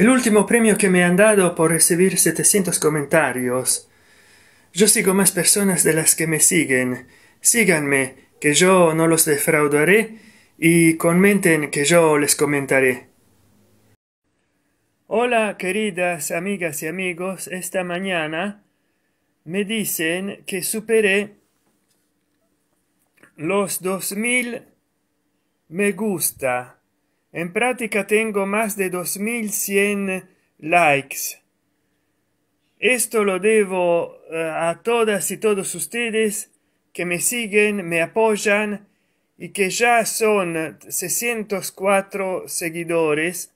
El último premio que me han dado por recibir 700 comentarios. Yo sigo más personas de las que me siguen. Síganme, que yo no los defraudaré, y comenten que yo les comentaré. Hola, queridas amigas y amigos. Esta mañana me dicen que superé los 2000 me gusta. En práctica tengo más de 2100 likes. Esto lo debo eh, a todas y todos ustedes que me siguen, me apoyan y que ya son 604 seguidores.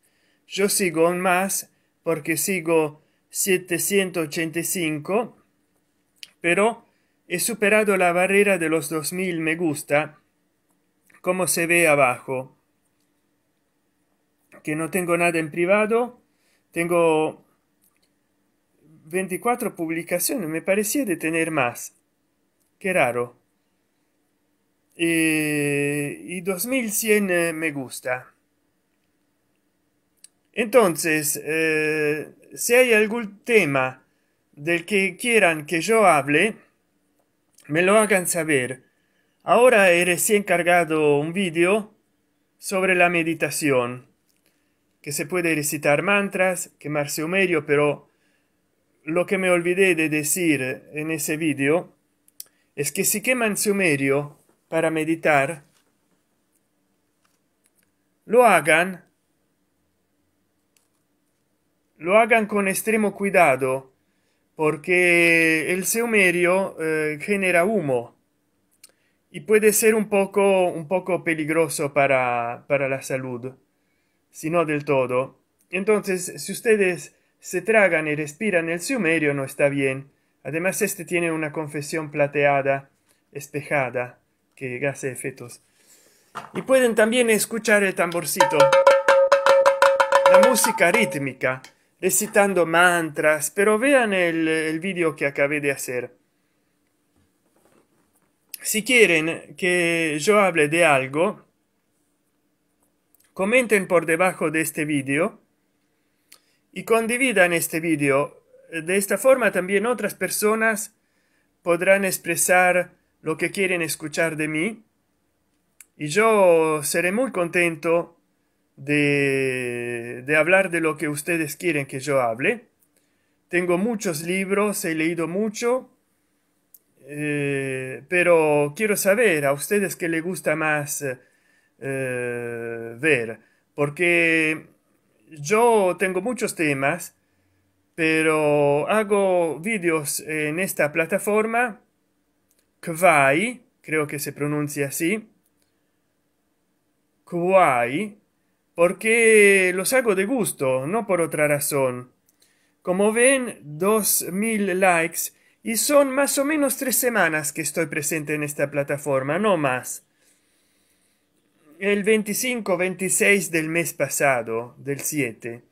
Yo sigo más porque sigo 785, pero he superado la barrera de los 2000 me gusta, como se ve abajo que no tengo nada en privado, tengo 24 publicaciones, me parecía de tener más. Qué raro. Eh, y 2100 eh, me gusta. Entonces, eh, si hay algún tema del que quieran que yo hable, me lo hagan saber. Ahora eres recién cargado un vídeo sobre la meditación que se puede recitar mantras, quemarse medio pero lo que me olvidé de decir en ese vídeo es que si queman sumerio para meditar, lo hagan, lo hagan con extremo cuidado, porque el seumerio eh, genera humo y puede ser un poco, un poco peligroso para, para la salud sino del todo. Entonces, si ustedes se tragan y respiran el sumerio, no está bien. Además, este tiene una confesión plateada, espejada, que hace efectos. Y pueden también escuchar el tamborcito, la música rítmica, recitando mantras, pero vean el, el vídeo que acabé de hacer. Si quieren que yo hable de algo, comenten por debajo de este vídeo y condividan este vídeo. De esta forma también otras personas podrán expresar lo que quieren escuchar de mí y yo seré muy contento de, de hablar de lo que ustedes quieren que yo hable. Tengo muchos libros, he leído mucho, eh, pero quiero saber a ustedes qué les gusta más eh, ver, porque yo tengo muchos temas, pero hago vídeos en esta plataforma, Kwai, creo que se pronuncia así, Kwai, porque los hago de gusto, no por otra razón. Como ven, dos mil likes y son más o menos tres semanas que estoy presente en esta plataforma, no más el 25-26 del mes pasado, del 7.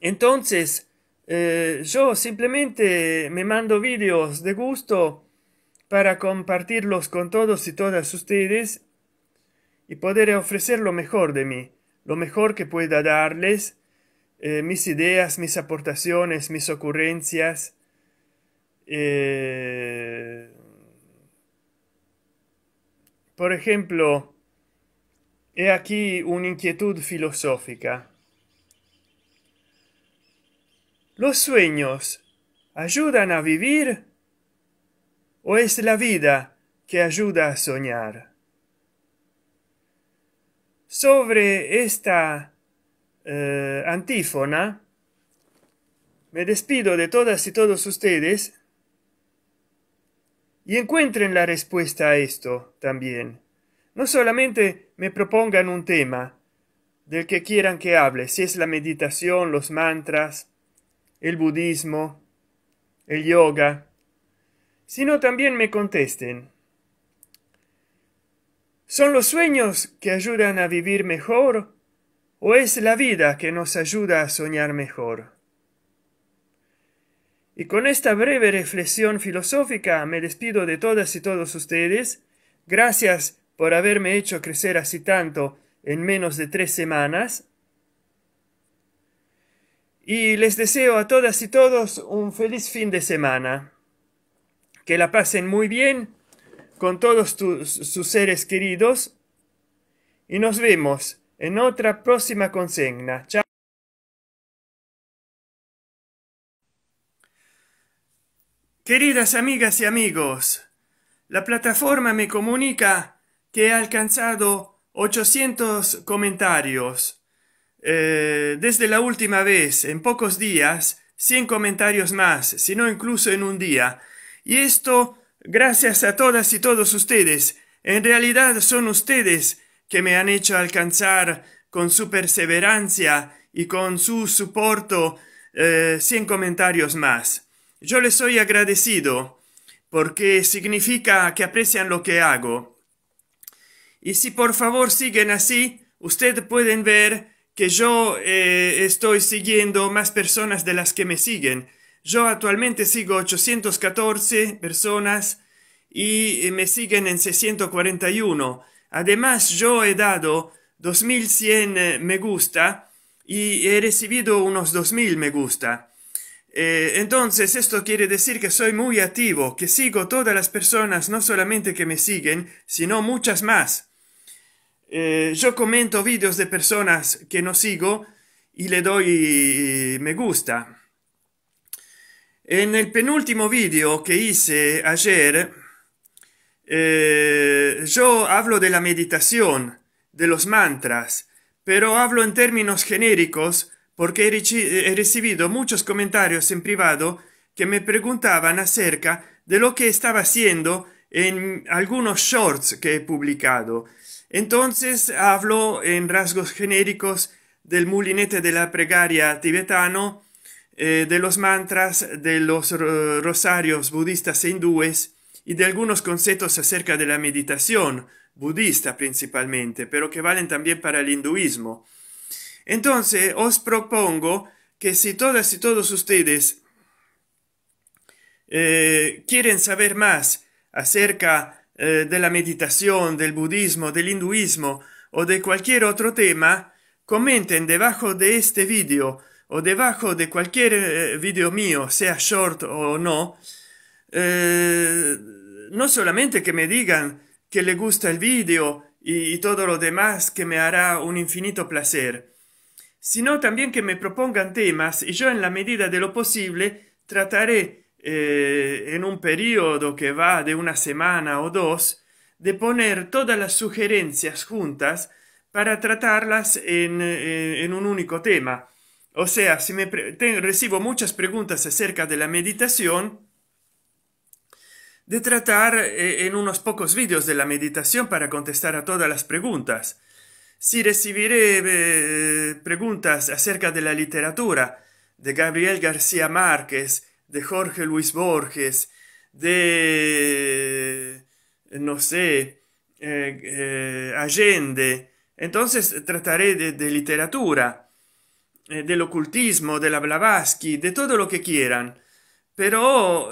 Entonces, eh, yo simplemente me mando vídeos de gusto para compartirlos con todos y todas ustedes y poder ofrecer lo mejor de mí, lo mejor que pueda darles, eh, mis ideas, mis aportaciones, mis ocurrencias. Eh, por ejemplo, He aquí una inquietud filosófica. ¿Los sueños ayudan a vivir? ¿O es la vida que ayuda a soñar? Sobre esta eh, antífona, me despido de todas y todos ustedes y encuentren la respuesta a esto también no solamente me propongan un tema del que quieran que hable, si es la meditación, los mantras, el budismo, el yoga, sino también me contesten. ¿Son los sueños que ayudan a vivir mejor o es la vida que nos ayuda a soñar mejor? Y con esta breve reflexión filosófica me despido de todas y todos ustedes. Gracias por haberme hecho crecer así tanto en menos de tres semanas. Y les deseo a todas y todos un feliz fin de semana. Que la pasen muy bien con todos sus seres queridos. Y nos vemos en otra próxima consigna. Chao. Queridas amigas y amigos, la plataforma me comunica que ha alcanzado 800 comentarios. Eh, desde la última vez, en pocos días, 100 comentarios más, sino incluso en un día. Y esto gracias a todas y todos ustedes. En realidad son ustedes que me han hecho alcanzar con su perseverancia y con su soporte eh, 100 comentarios más. Yo les soy agradecido porque significa que aprecian lo que hago. Y si por favor siguen así, ustedes pueden ver que yo eh, estoy siguiendo más personas de las que me siguen. Yo actualmente sigo 814 personas y eh, me siguen en 641. Además, yo he dado 2100 eh, me gusta y he recibido unos 2000 me gusta. entonces, esto quiere decir que soy muy activo, que sigo todas las personas, no solamente que me siguen, sino muchas más. Eh, yo comento videos de personas que no sigo y le doy eh, me gusta. En el penúltimo video que hice ayer, eh, yo hablo de la meditación, de los mantras, pero hablo en términos genéricos porque he recibido muchos comentarios en privado que me preguntaban acerca de lo que estaba haciendo en algunos shorts que he publicado entonces hablo en rasgos genéricos del mulinete de la pregaria tibetano, eh, de los mantras, de los rosarios budistas e hindúes y de algunos conceptos acerca de la meditación budista principalmente, pero que valen también para el hinduismo. Entonces os propongo que si todas y todos ustedes eh, quieren saber más acerca eh, de la meditación, del budismo, del hinduismo o de cualquier otro tema, comenten debajo de este vídeo o debajo de cualquier eh, vídeo mío, sea short o no, eh, no solamente que me digan que le gusta el vídeo y todo lo demás que me hará un infinito placer, sino también que me propongan temas y yo en la medida de lo posible trataré eh, en un periodo que va de una semana o dos, de poner todas las sugerencias juntas para tratarlas en, eh, un único tema. O sea, si me recibo muchas preguntas acerca de la meditación, de tratar eh, en unos pocos vídeos de la meditación para contestar a todas las preguntas. Si recibiré preguntas acerca de la literatura de Gabriel García Márquez, de Jorge Luis Borges, de, no sé, eh, eh Allende. Entonces trataré de, literatura, eh, del ocultismo, de la Blavatsky, de todo lo que quieran. Pero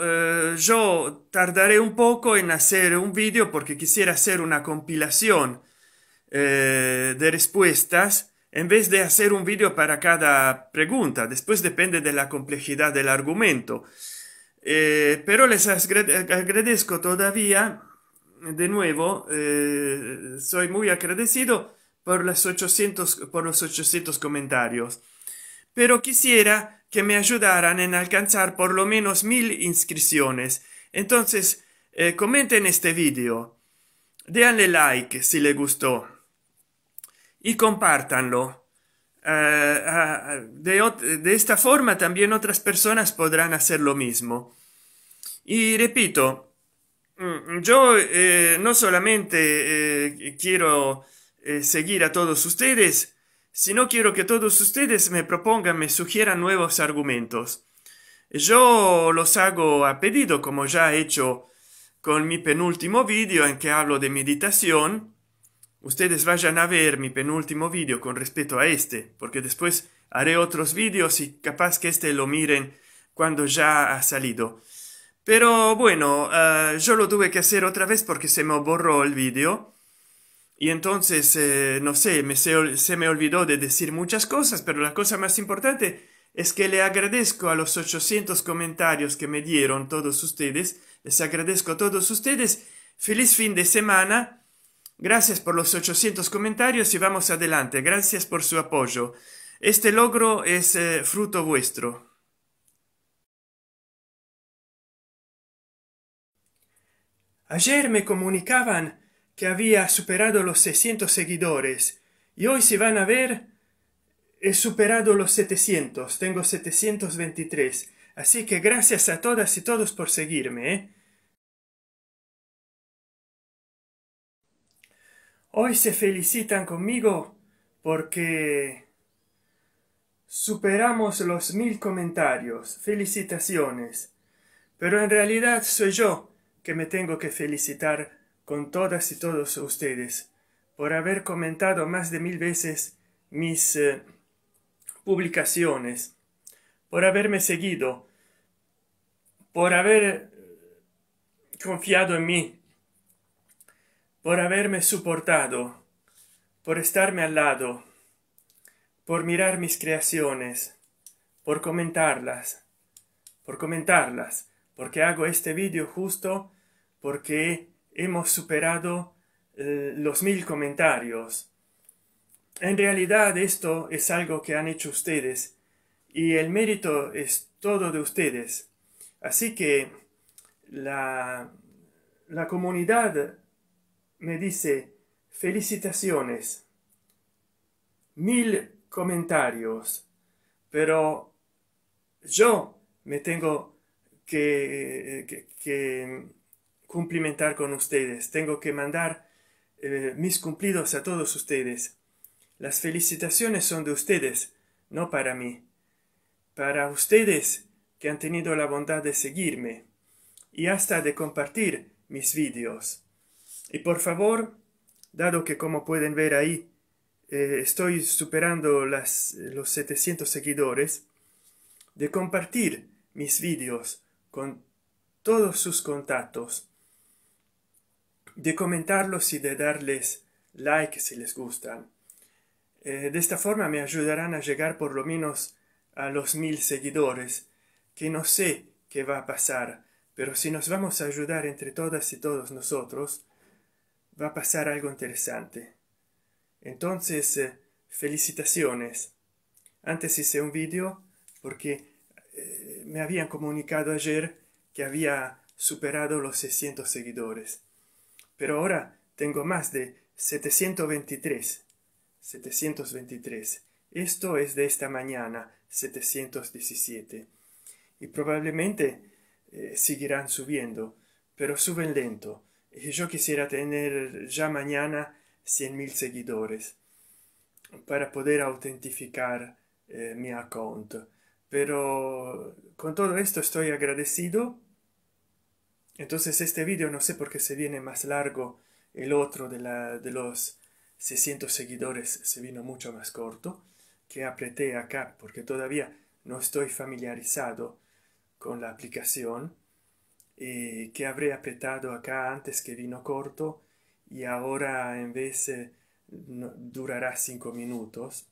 eh, yo tardaré un poco en hacer un vídeo porque quisiera hacer una compilación de respuestas en vez de hacer un vídeo para cada pregunta. Después depende de la complejidad del argumento. Eh, pero les agradezco todavía, de nuevo, eh, soy muy agradecido por, los 800, por los 800 comentarios. Pero quisiera que me ayudaran en alcanzar por lo menos mil inscripciones. Entonces, eh, comenten este vídeo. denle like si le gustó y compártanlo. Eh, eh, de, esta forma también otras personas podrán hacer lo mismo. Y repito, mm, yo eh, no solamente quiero seguir a todos ustedes, sino quiero que todos ustedes me propongan, me sugieran nuevos argumentos. Yo los hago a pedido, como ya he hecho con mi penúltimo vídeo en que hablo de meditación, ustedes vayan a ver mi penúltimo vídeo con respecto a este porque después haré otros vídeos y capaz que este lo miren cuando ya ha salido pero bueno eh, yo lo tuve que hacer otra vez porque se me borró el vídeo y entonces eh, no sé me se, se, me olvidó de decir muchas cosas pero la cosa más importante es que le agradezco a los 800 comentarios que me dieron todos ustedes les agradezco a todos ustedes feliz fin de semana Gracias por los 800 comentarios y vamos adelante. Gracias por su apoyo. Este logro es eh, fruto vuestro. Ayer me comunicaban que había superado los 600 seguidores y hoy si van a ver he superado los 700. Tengo 723. Así que gracias a todas y todos por seguirme. Eh. Hoy se felicitan conmigo porque superamos los mil comentarios. Felicitaciones. Pero en realidad soy yo que me tengo que felicitar con todas y todos ustedes por haber comentado más de mil veces mis eh, publicaciones, por haberme seguido, por haber confiado en mí, por haberme soportado, por estarme al lado, por mirar mis creaciones, por comentarlas, por comentarlas, porque hago este vídeo justo porque hemos superado eh, los mil comentarios. En realidad esto es algo que han hecho ustedes y el mérito es todo de ustedes. Así que la, la comunidad me dice felicitaciones mil comentarios pero yo me tengo que, que, cumplimentar con ustedes tengo que mandar eh, mis cumplidos a todos ustedes las felicitaciones son de ustedes no para mí para ustedes que han tenido la bondad de seguirme y hasta de compartir mis vídeos y por favor, dado que como pueden ver ahí, eh, estoy superando los 700 seguidores, de compartir mis vídeos con todos sus contactos, de comentarlos y de darles like si les gustan. Eh, de esta forma me ayudarán a llegar por lo menos a los mil seguidores, que no sé qué va a pasar, pero si nos vamos a ayudar entre todas y todos nosotros, va a pasar algo interesante. Entonces, eh, felicitaciones. Antes hice un vídeo porque eh, me habían comunicado ayer que había superado los 600 seguidores. Pero ahora tengo más de 723. 723. Esto es de esta mañana, 717. Y probablemente eh, seguirán subiendo, pero suben lento yo quisiera tener ya mañana 100.000 seguidores para poder autentificar eh, mi account. Pero con todo esto estoy agradecido. Entonces este vídeo no sé por qué se viene más largo. El otro de, la, de los 600 seguidores se vino mucho más corto. Que apreté acá porque todavía no estoy familiarizado con la aplicación. Eh, que habré apretado acá antes que vino corto y ahora en vez eh, durará cinco minutos.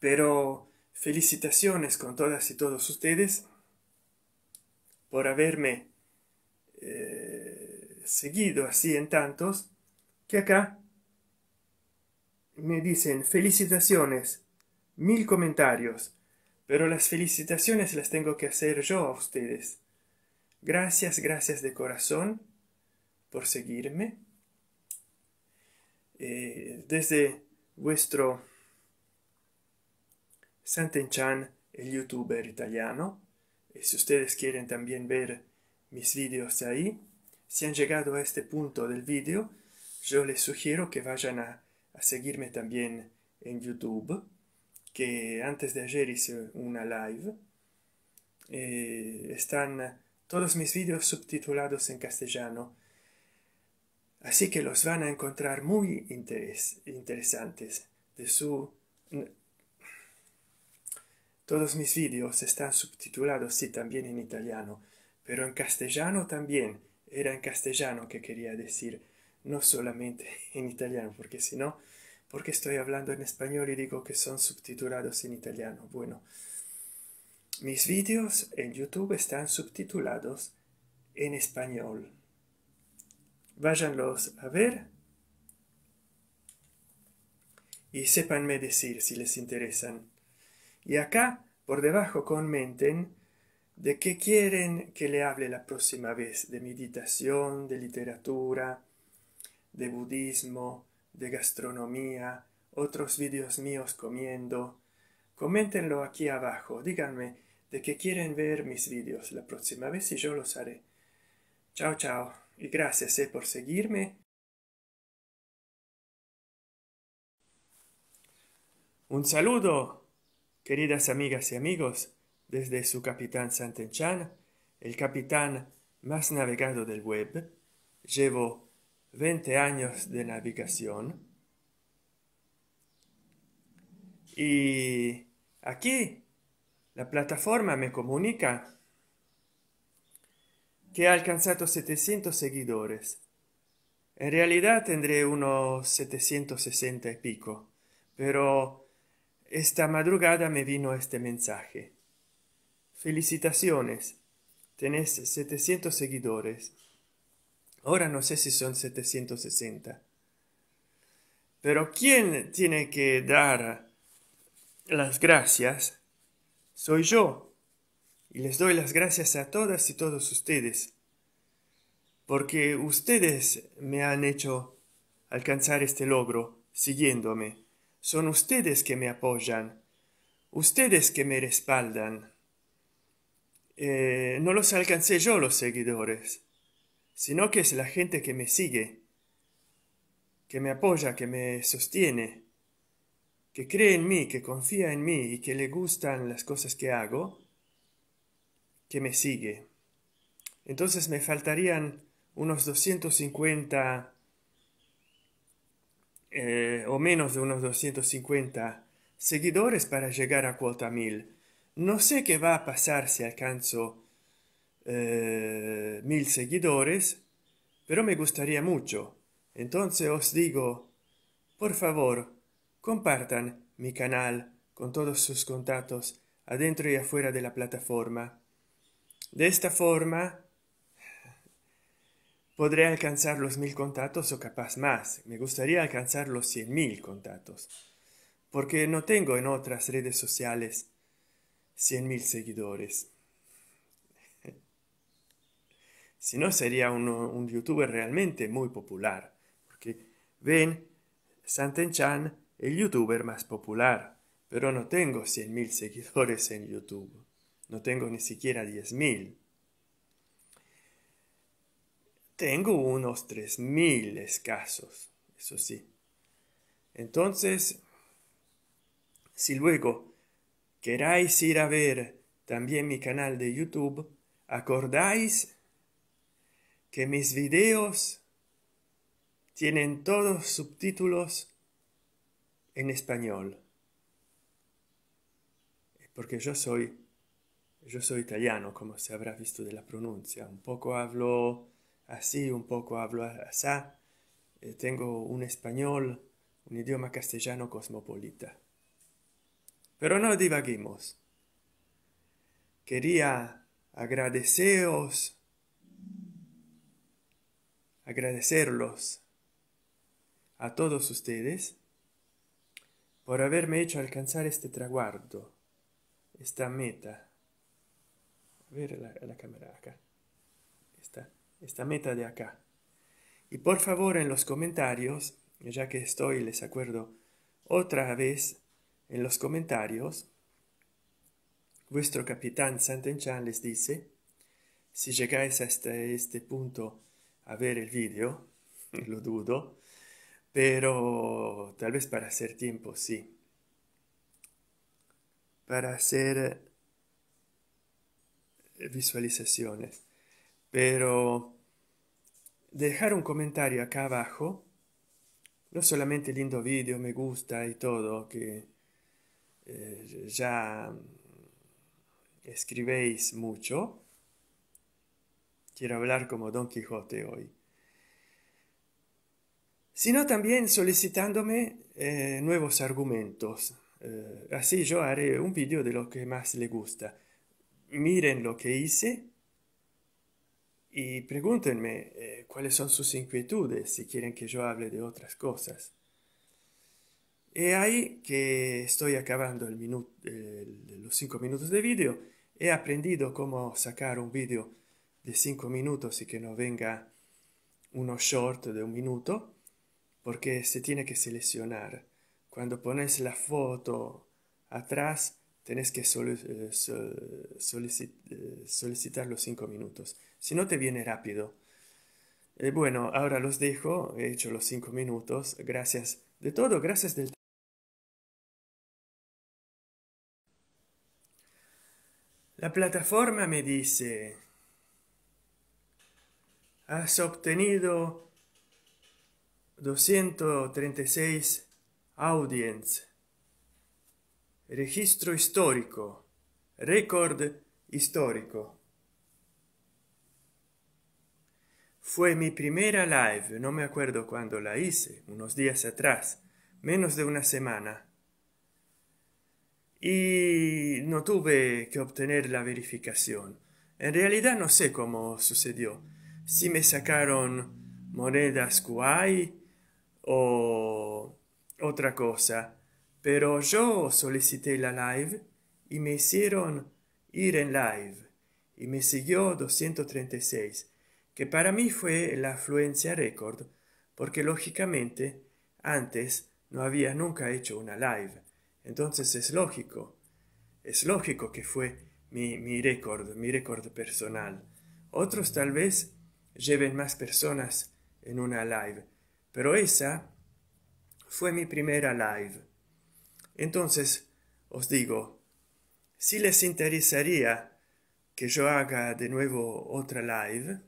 Pero felicitaciones con todas y todos ustedes por haberme eh, seguido así en tantos que acá me dicen felicitaciones, mil comentarios, pero las felicitaciones las tengo que hacer yo a ustedes. Gracias, gracias de corazón por seguirme. Eh, desde vuestro Santenchan, el youtuber italiano. Eh, si ustedes quieren también ver mis vídeos ahí, si han llegado a este punto del vídeo, yo les sugiero que vayan a, seguirme también en YouTube, que antes de ayer hice una live. Eh, están todos mis vídeos subtitulados en castellano, así que los van a encontrar muy interesantes. De su todos mis vídeos están subtitulados sí también en italiano, pero en castellano también. Era en castellano que quería decir, no solamente en italiano, porque si no, porque estoy hablando en español y digo que son subtitulados en italiano. Bueno, mis vídeos en YouTube están subtitulados en español. Váyanlos a ver y sépanme decir si les interesan. Y acá, por debajo, comenten de qué quieren que le hable la próxima vez, de meditación, de literatura, de budismo, de gastronomía, otros vídeos míos comiendo. Coméntenlo aquí abajo, díganme de que quieren ver mis vídeos la próxima vez y yo los haré. Chao, chao, y gracias eh, por seguirme. Un saludo, queridas amigas y amigos, desde su capitán Santenchan, el capitán más navegado del web. Llevo 20 años de navegación. Y aquí la plataforma me comunica que ha alcanzado 700 seguidores. En realidad tendré unos 760 y pico, pero esta madrugada me vino este mensaje. Felicitaciones, tenés 700 seguidores. Ahora no sé si son 760. Pero ¿quién tiene que dar las gracias soy yo. Y les doy las gracias a todas y todos ustedes, porque ustedes me han hecho alcanzar este logro siguiéndome. Son ustedes que me apoyan, ustedes que me respaldan. Eh, no los alcancé yo los seguidores, sino que es la gente que me sigue, que me apoya, que me sostiene que cree en mí, que confía en mí y que le gustan las cosas que hago, que me sigue. Entonces me faltarían unos 250 eh, o menos de unos 250 seguidores para llegar a cuota mil. No sé qué va a pasar si alcanzo eh, mil seguidores, pero me gustaría mucho. Entonces os digo, por favor, Compartan mi canal con todos sus contactos adentro y afuera de la plataforma. De esta forma podré alcanzar los mil contactos o capaz más. Me gustaría alcanzar los cien mil contactos, porque no tengo en otras redes sociales cien mil seguidores. si no, sería un youtuber realmente muy popular, porque ven, Santen el youtuber más popular, pero no tengo 100.000 seguidores en YouTube. No tengo ni siquiera 10.000. Tengo unos 3.000 escasos, eso sí. Entonces, si luego queráis ir a ver también mi canal de YouTube, acordáis que mis videos tienen todos subtítulos en español. Porque yo soy, yo soy italiano, como se habrá visto de la pronuncia. Un poco hablo así, un poco hablo así. Eh, tengo un español, un idioma castellano cosmopolita. Pero no divaguemos. Quería agradeceros, agradecerlos a todos ustedes por haberme hecho alcanzar este traguardo, esta meta. A ver la, la cámara acá. Esta, esta meta de acá. Y por favor en los comentarios, ya que estoy, les acuerdo, otra vez en los comentarios, vuestro capitán Santenchan les dice, si llegáis hasta este punto a ver el vídeo, lo dudo, pero tal vez para hacer tiempo, sí. Para hacer eh, visualizaciones. Pero dejar un comentario acá abajo, no solamente lindo vídeo, me gusta y todo, que eh, ya escribéis mucho. Quiero hablar como Don Quijote hoy sino también solicitándome eh, nuevos argumentos. Eh, así yo haré un vídeo de lo que más le gusta. Miren lo que hice y pregúntenme eh, cuáles son sus inquietudes si quieren que yo hable de otras cosas. y ahí que estoy acabando el minuto, los cinco minutos de vídeo. He aprendido cómo sacar un vídeo de cinco minutos y que no venga uno short de un minuto porque se tiene que seleccionar. Cuando pones la foto atrás, tenés que eh, eh, solicitar los cinco minutos. Si no, te viene rápido. Eh, bueno, ahora los dejo. He hecho los cinco minutos. Gracias de todo. Gracias del... La plataforma me dice, has obtenido 236 Audience. Registro histórico. Récord histórico. Fue mi primera live, no me acuerdo cuándo la hice, unos días atrás, menos de una semana. Y no tuve que obtener la verificación. En realidad no sé cómo sucedió. Si me sacaron monedas o otra cosa. Pero yo solicité la live y me hicieron ir en live y me siguió 236, que para mí fue la afluencia récord, porque lógicamente antes no había nunca hecho una live. Entonces es lógico, es lógico que fue mi, mi récord, mi récord personal. Otros tal vez lleven más personas en una live, pero esa fue mi primera live. Entonces, os digo, si les interesaría que yo haga de nuevo otra live,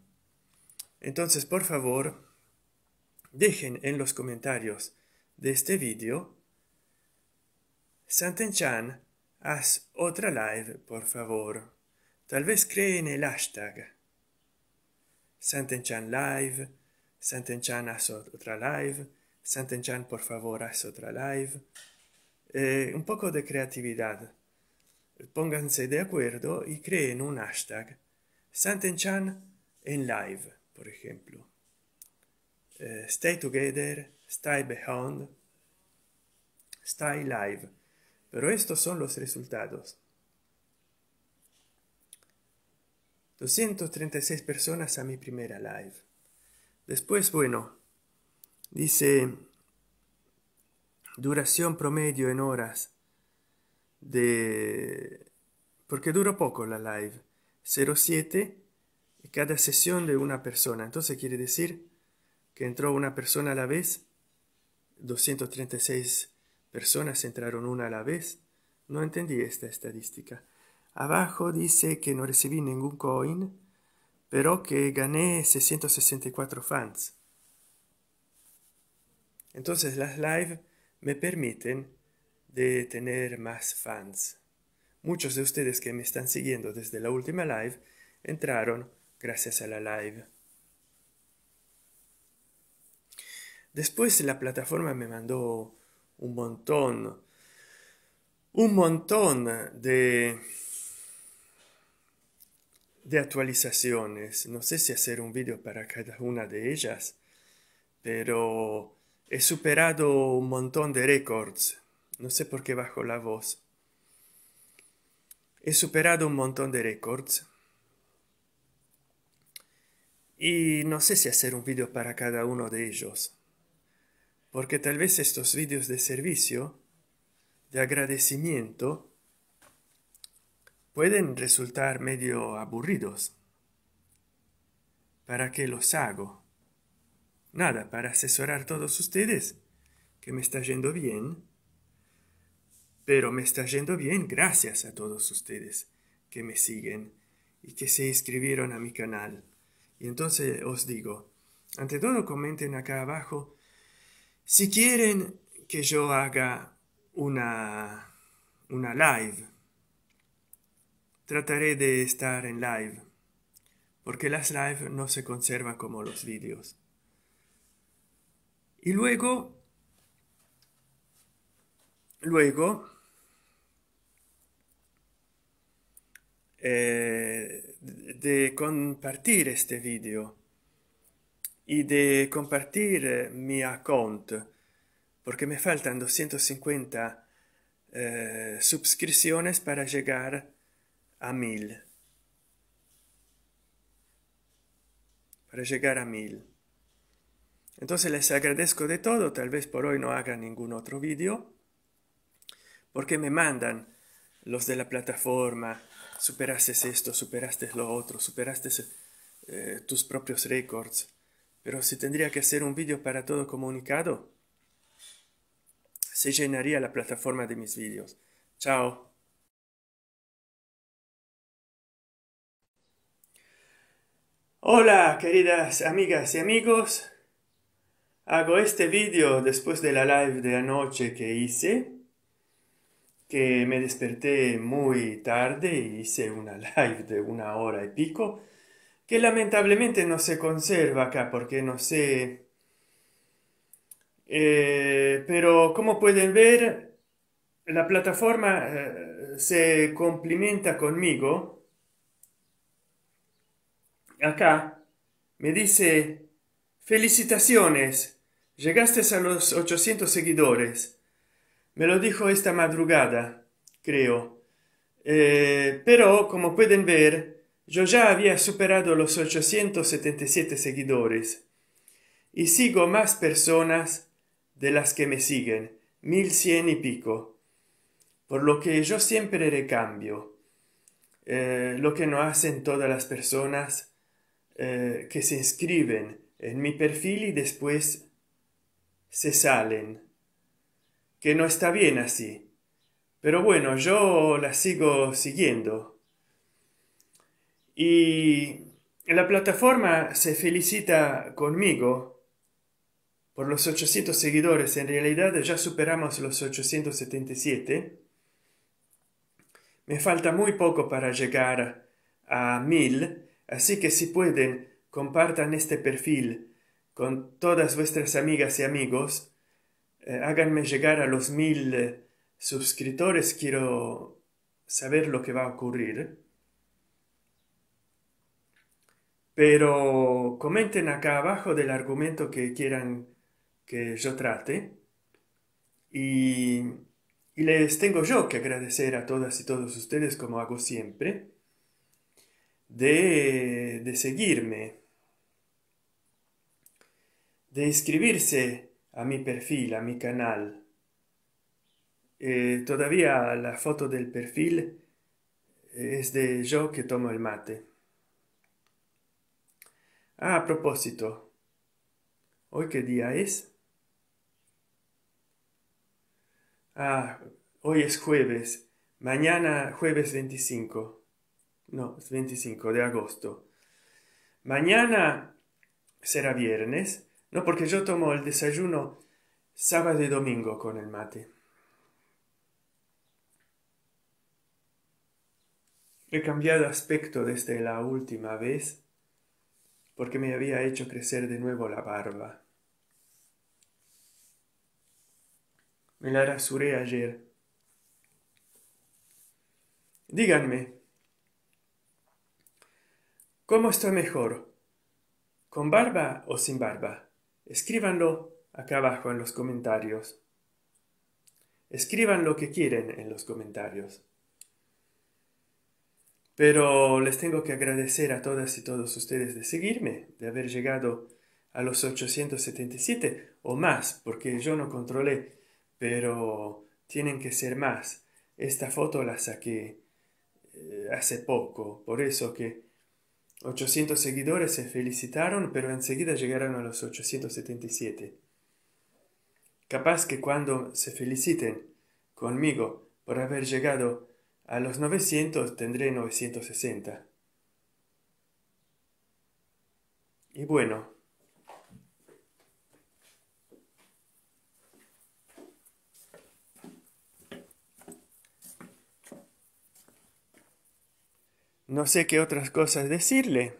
entonces por favor, dejen en los comentarios de este vídeo, Santenchan, haz otra live, por favor. Tal vez creen el hashtag. Santenchan Live, Santenchan, haz otra live. Santenchan, por favor, haz otra live. Eh, un poco de creatividad. Pónganse de acuerdo y creen un hashtag. Santenchan en live, por ejemplo. Eh, stay together, stay behind, stay live. Pero estos son los resultados. 236 personas a mi primera live. Después, bueno, dice duración promedio en horas de... porque duró poco la live, 0,7 cada sesión de una persona. Entonces quiere decir que entró una persona a la vez, 236 personas entraron una a la vez. No entendí esta estadística. Abajo dice que no recibí ningún coin pero que gané 664 fans. Entonces las live me permiten de tener más fans. Muchos de ustedes que me están siguiendo desde la última live entraron gracias a la live. Después la plataforma me mandó un montón, un montón de de actualizaciones. No sé si hacer un vídeo para cada una de ellas, pero he superado un montón de récords. No sé por qué bajo la voz. He superado un montón de récords. Y no sé si hacer un vídeo para cada uno de ellos. Porque tal vez estos vídeos de servicio, de agradecimiento, pueden resultar medio aburridos. ¿Para qué los hago? Nada, para asesorar todos ustedes, que me está yendo bien. Pero me está yendo bien gracias a todos ustedes que me siguen y que se inscribieron a mi canal. Y entonces os digo, ante todo comenten acá abajo si quieren que yo haga una, una live Trataré de estar en live, porque las live no se conservan como los vídeos. Y luego, luego, eh, de compartir este vídeo y de compartir eh, mi account, porque me faltan 250 eh, suscripciones para llegar a mil. Para llegar a mil. Entonces les agradezco de todo. Tal vez por hoy no haga ningún otro vídeo. Porque me mandan los de la plataforma. Superaste esto, superaste lo otro, superaste eh, tus propios récords. Pero si tendría que hacer un vídeo para todo comunicado, se llenaría la plataforma de mis vídeos. Chao. Hola queridas amigas y amigos, hago este vídeo después de la live de anoche que hice, que me desperté muy tarde hice una live de una hora y pico, que lamentablemente no se conserva acá porque no sé... Eh, pero como pueden ver, la plataforma eh, se complementa conmigo acá, me dice, felicitaciones, llegaste a los 800 seguidores. Me lo dijo esta madrugada, creo. Eh, pero, como pueden ver, yo ya había superado los 877 seguidores. Y sigo más personas de las que me siguen, cien y pico. Por lo que yo siempre recambio. Eh, lo que no hacen todas las personas eh, que se inscriben en mi perfil y después se salen. Que no está bien así. Pero bueno, yo la sigo siguiendo. Y la plataforma se felicita conmigo por los 800 seguidores. En realidad ya superamos los 877. Me falta muy poco para llegar a 1000 Así que si pueden, compartan este perfil con todas vuestras amigas y amigos. Eh, háganme llegar a los mil eh, suscriptores. Quiero saber lo que va a ocurrir. Pero comenten acá abajo del argumento que quieran que yo trate. y les tengo yo que agradecer a todas y todos ustedes como hago siempre de, seguirme, de inscribirse a mi perfil, a mi canal. Eh, todavía la foto del perfil es de yo que tomo el mate. Ah, a propósito, ¿hoy qué día es? Ah, hoy es jueves, mañana jueves 25 no, es 25 de agosto. Mañana será viernes, no porque yo tomo el desayuno sábado y domingo con el mate. He cambiado aspecto desde la última vez porque me había hecho crecer de nuevo la barba. Me la rasuré ayer. Díganme, ¿Cómo estoy mejor? ¿Con barba o sin barba? Escríbanlo acá abajo en los comentarios. Escriban lo que quieren en los comentarios. Pero les tengo que agradecer a todas y todos ustedes de seguirme, de haber llegado a los 877 o más, porque yo no controlé, pero tienen que ser más. Esta foto la saqué eh, hace poco, por eso que 800 seguidores se felicitaron, pero enseguida llegaron a los 877. Capaz que cuando se feliciten conmigo por haber llegado a los 900 tendré 960. Y bueno, no sé qué otras cosas decirle.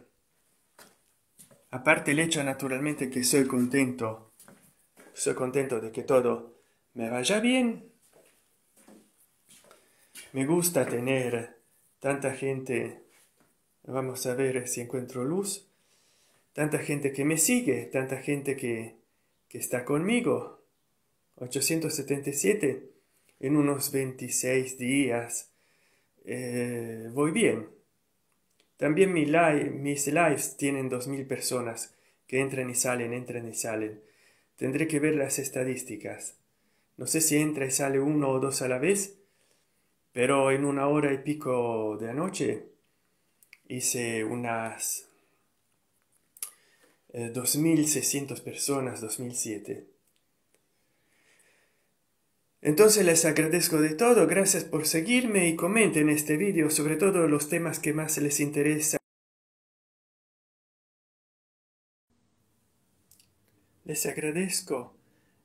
Aparte el hecho naturalmente que soy contento. Soy contento de que todo me vaya bien. Me gusta tener tanta gente. Vamos a ver si encuentro luz. Tanta gente que me sigue, tanta gente que, está conmigo. 877 en unos 26 días. Eh, voy bien. También mi mis lives tienen 2.000 personas que entran y salen, entran y salen. Tendré que ver las estadísticas. No sé si entra y sale uno o dos a la vez, pero en una hora y pico de anoche hice unas eh, mil 2.600 personas, 2007. Entonces les agradezco de todo, gracias por seguirme y comenten este vídeo sobre todo los temas que más les interesan. Les agradezco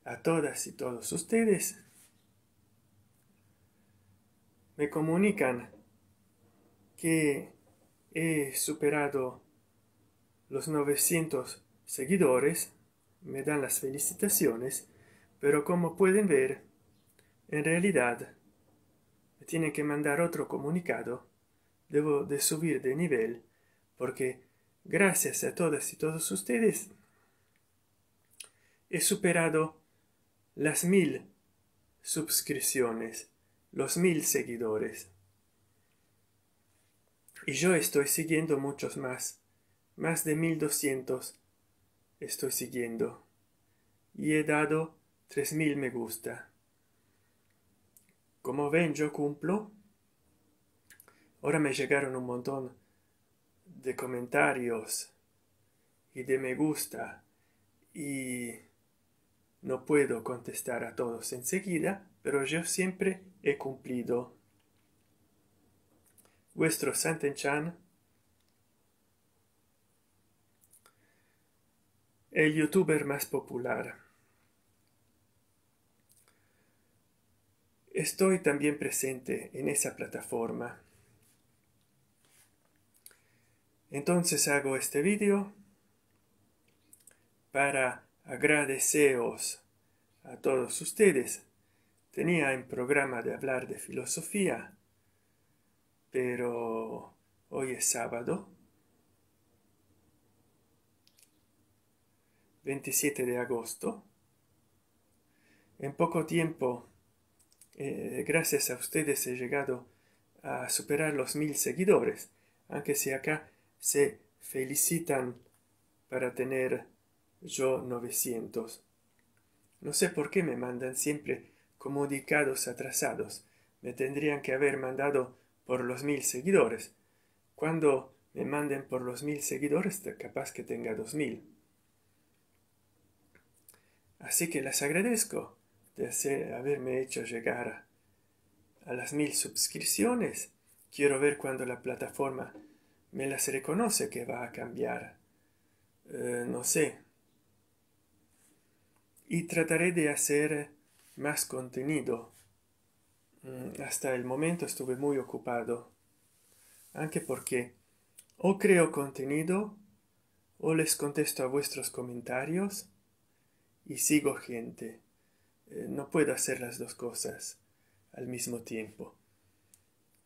a todas y todos ustedes. Me comunican que he superado los 900 seguidores, me dan las felicitaciones, pero como pueden ver, en realidad, tiene que mandar otro comunicado. Debo de subir de nivel porque gracias a todas y todos ustedes he superado las mil suscripciones, los mil seguidores. Y yo estoy siguiendo muchos más, más de 1200 estoy siguiendo. Y he dado 3000 me gusta. como ven yo cumplo ahora me llegaron un montón de comentarios y de me gusta y no puedo contestar a todos enseguida pero yo siempre he cumplido vuestro santen chan el youtuber más popular Estoy también presente en esa plataforma. Entonces hago este vídeo para agradeceros a todos ustedes. Tenía en programa de hablar de filosofía, pero hoy es sábado, 27 de agosto. En poco tiempo eh, gracias a ustedes he llegado a superar los mil seguidores, aunque si acá se felicitan para tener yo 900. No sé por qué me mandan siempre comunicados atrasados. Me tendrían que haber mandado por los mil seguidores. Cuando me manden por los mil seguidores, capaz que tenga dos mil. Así que las agradezco de haberme hecho llegar a, las mil suscripciones. Quiero ver cuando la plataforma me las reconoce que va a cambiar. Eh, no sé. Y trataré de hacer más contenido. Mm, hasta el momento estuve muy ocupado. aunque porque o creo contenido o les contesto a vuestros comentarios y sigo gente. Eh, no puedo hacer las dos cosas al mismo tiempo.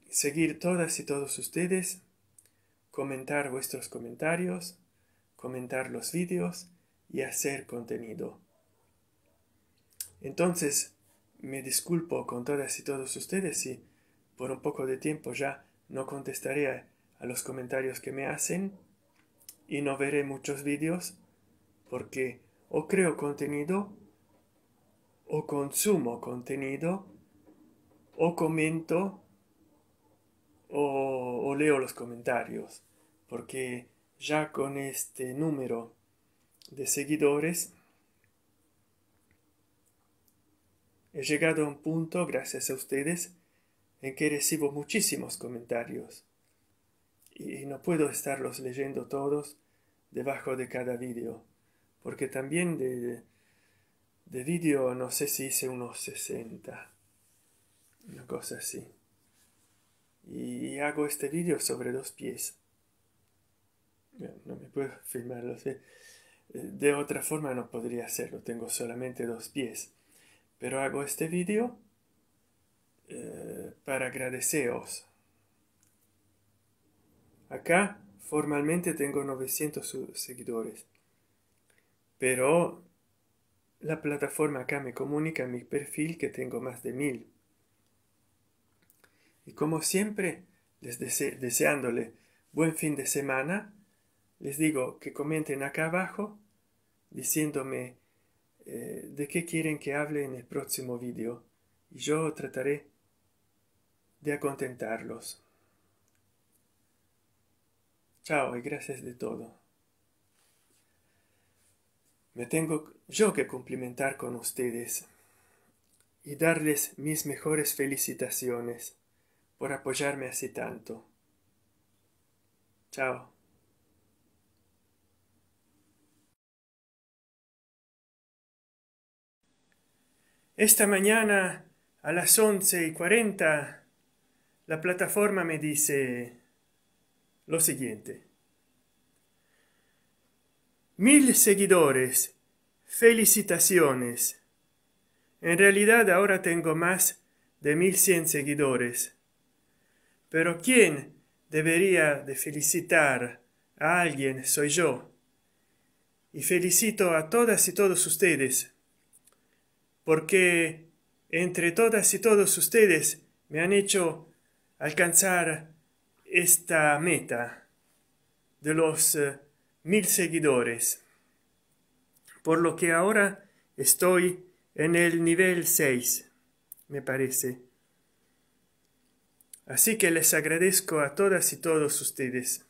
Seguir todas y todos ustedes, comentar vuestros comentarios, comentar los vídeos y hacer contenido. Entonces, me disculpo con todas y todos ustedes si por un poco de tiempo ya no contestaría a los comentarios que me hacen y no veré muchos vídeos porque o creo contenido o consumo contenido o comento o, o leo los comentarios porque ya con este número de seguidores he llegado a un punto gracias a ustedes en que recibo muchísimos comentarios y no puedo estarlos leyendo todos debajo de cada vídeo porque también de, de vídeo no sé si hice unos 60, una cosa así. Y hago este vídeo sobre dos pies. No me puedo filmar eh, De otra forma no podría hacerlo, tengo solamente dos pies. Pero hago este vídeo eh, para agradeceros. Acá formalmente tengo 900 seguidores. Pero la plataforma acá me comunica en mi perfil que tengo más de mil. Y como siempre, les deseándole buen fin de semana, les digo que comenten acá abajo diciéndome eh, de qué quieren que hable en el próximo vídeo y yo trataré de acontentarlos. Chao y gracias de todo. Me tengo yo que cumplimentar con ustedes y darles mis mejores felicitaciones por apoyarme así tanto. Chao. Esta mañana a las once y cuarenta la plataforma me dice lo siguiente. Mil seguidores. Felicitaciones. En realidad ahora tengo más de mil cien seguidores. Pero ¿quién debería de felicitar a alguien? Soy yo. Y felicito a todas y todos ustedes, porque entre todas y todos ustedes me han hecho alcanzar esta meta de los eh, mil seguidores. Por lo que ahora estoy en el nivel 6, me parece. Así que les agradezco a todas y todos ustedes.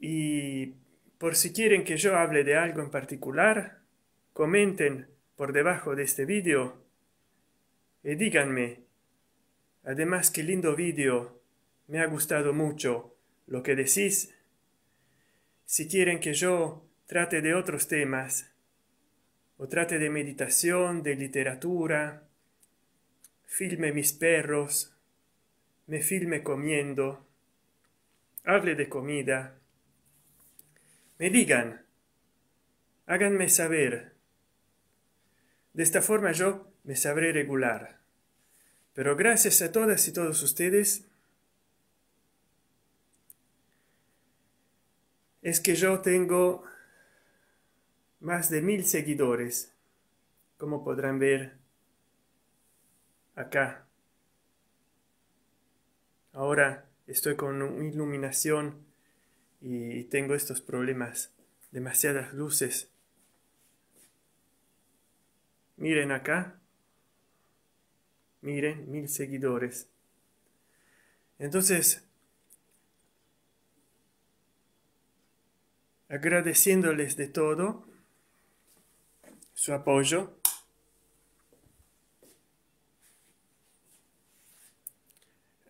Y por si quieren que yo hable de algo en particular, comenten por debajo de este vídeo y díganme. Además, qué lindo vídeo. Me ha gustado mucho lo que decís si quieren que yo trate de otros temas, o trate de meditación, de literatura, filme mis perros, me filme comiendo, hable de comida, me digan, háganme saber. De esta forma yo me sabré regular. Pero gracias a todas y todos ustedes, es que yo tengo más de mil seguidores, como podrán ver acá. Ahora estoy con iluminación y tengo estos problemas, demasiadas luces. Miren acá, miren, mil seguidores. Entonces, agradeciéndoles de todo su apoyo.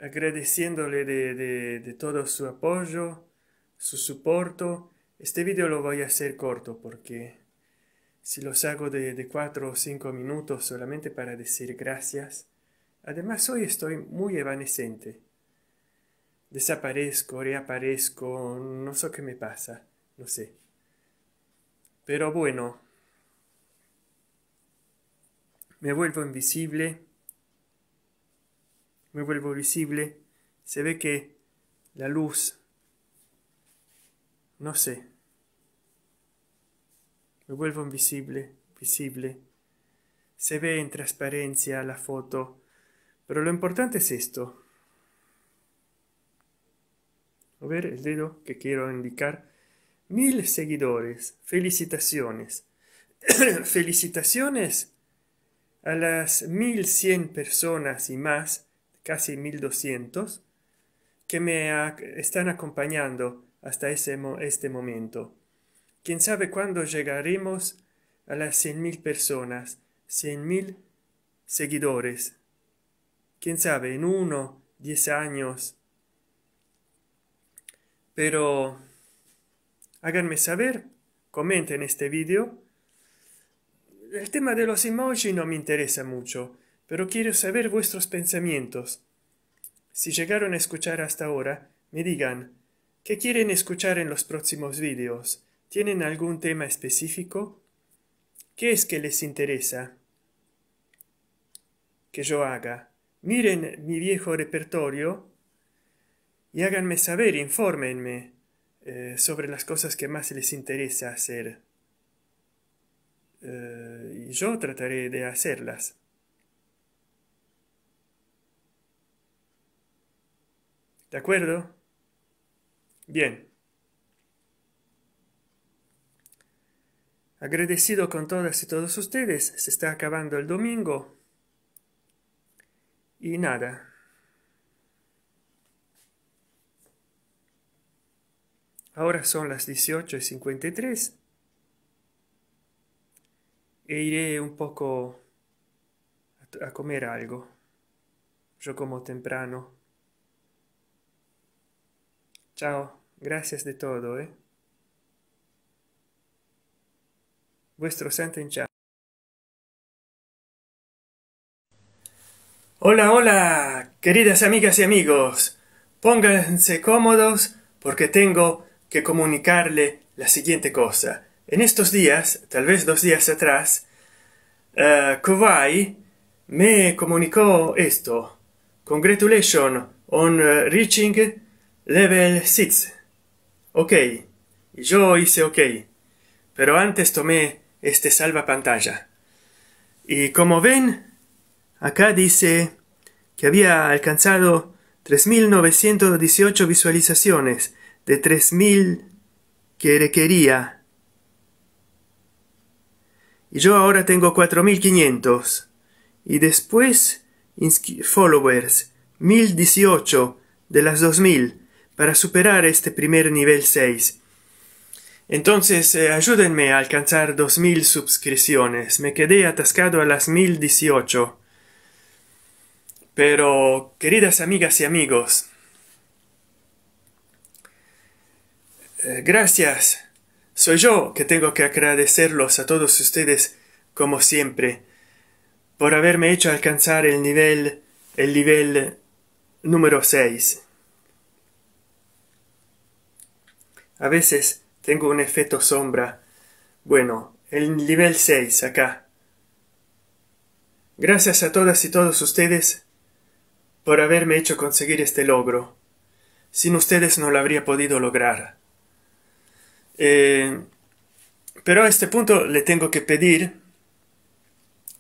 Agradeciéndole de, todo su apoyo, su soporto. Este vídeo lo voy a hacer corto porque si los hago de, cuatro o cinco minutos solamente para decir gracias. Además hoy estoy muy evanescente. Desaparezco, reaparezco, no sé qué me pasa no sé. Pero bueno, me vuelvo invisible, me vuelvo visible, se ve que la luz, no sé, me vuelvo invisible, visible, se ve en transparencia la foto, pero lo importante es esto. A ver el dedo que quiero indicar Mil seguidores. Felicitaciones. Felicitaciones a las mil cien personas y más, casi mil doscientos que me están acompañando hasta ese este momento. Quién sabe cuándo llegaremos a las mil personas, mil seguidores. Quién sabe, en uno, diez años. Pero háganme saber, comenten este vídeo. El tema de los emoji no me interesa mucho, pero quiero saber vuestros pensamientos. Si llegaron a escuchar hasta ahora, me digan, ¿qué quieren escuchar en los próximos vídeos? ¿Tienen algún tema específico? ¿Qué es que les interesa que yo haga? Miren mi viejo repertorio y háganme saber, infórmenme. Eh, sobre las cosas que más les interesa hacer. Eh, y yo trataré de hacerlas. ¿De acuerdo? Bien. Agradecido con todas y todos ustedes, se está acabando el domingo. Y nada, Ahora son las 18.53 e iré un poco a comer algo. Yo como temprano. Chao, gracias de todo, ¿eh? Vuestro en Chao. Hola, hola, queridas amigas y amigos. Pónganse cómodos porque tengo que comunicarle la siguiente cosa. En estos días, tal vez dos días atrás, uh, me comunicó esto. congratulation on eh, reaching level 6. Ok. yo hice ok. Pero antes tomé este salva pantalla. Y como ven, acá dice que había alcanzado 3.918 visualizaciones de tres mil que requería Y yo ahora tengo 4500. Y después followers 1018 de las 2000 para superar este primer nivel 6. Entonces eh, ayúdenme a alcanzar 2000 suscripciones. Me quedé atascado a las 1018. Pero, queridas amigas y amigos, Eh, gracias. Soy yo que tengo que agradecerlos a todos ustedes, como siempre, por haberme hecho alcanzar el nivel, el nivel número 6. A veces tengo un efecto sombra. Bueno, el nivel 6 acá. Gracias a todas y todos ustedes por haberme hecho conseguir este logro. Sin ustedes no lo habría podido lograr. Eh, pero a este punto le tengo que pedir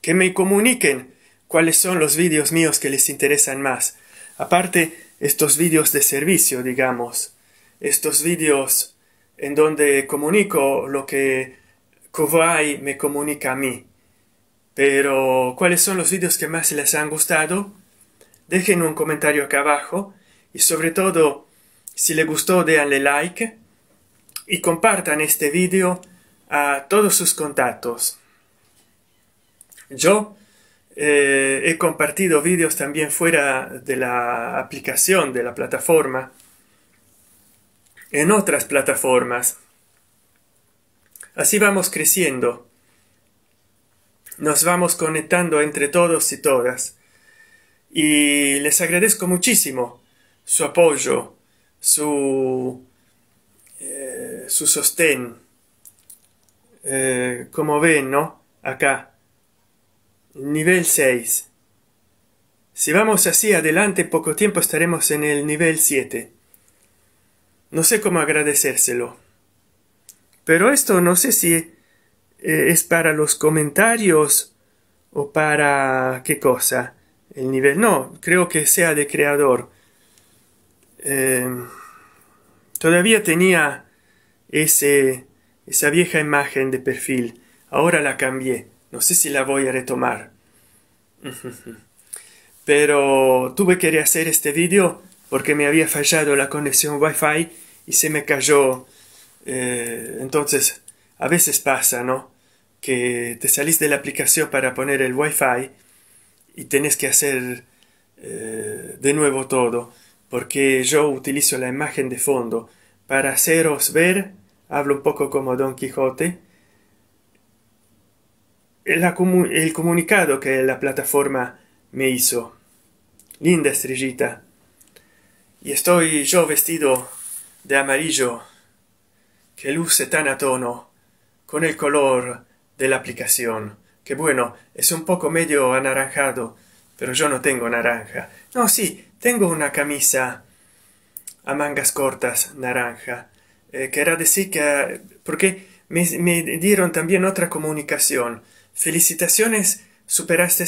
que me comuniquen cuáles son los vídeos míos que les interesan más. Aparte, estos vídeos de servicio, digamos, estos vídeos en donde comunico lo que Kovai me comunica a mí. Pero, ¿cuáles son los vídeos que más les han gustado? Dejen un comentario acá abajo y sobre todo, si les gustó, déanle like y compartan este vídeo a todos sus contactos. Yo eh, he compartido vídeos también fuera de la aplicación de la plataforma en otras plataformas. Así vamos creciendo. Nos vamos conectando entre todos y todas. Y les agradezco muchísimo su apoyo, su eh, su sostén. Eh, como ven, ¿no? Acá. Nivel 6. Si vamos así adelante, poco tiempo estaremos en el nivel 7. No sé cómo agradecérselo. Pero esto no sé si eh, es para los comentarios o para qué cosa. El nivel no, creo que sea de creador. Todavía tenía ese, esa vieja imagen de perfil. Ahora la cambié. No sé si la voy a retomar. Pero tuve que rehacer este vídeo porque me había fallado la conexión Wi-Fi y se me cayó. Eh, entonces, a veces pasa, ¿no? Que te salís de la aplicación para poner el Wi-Fi y tenés que hacer eh, de nuevo todo porque yo utilizo la imagen de fondo para haceros ver, hablo un poco como Don Quijote, el, comunicado que la plataforma me hizo. Linda estrellita. Y estoy yo vestido de amarillo, que luce tan a tono con el color de la aplicación, que bueno, es un poco medio anaranjado, pero yo no tengo naranja. No, sí, tengo una camisa a mangas cortas naranja. Eh, decir que... porque me, dieron también otra comunicación. Felicitaciones, superaste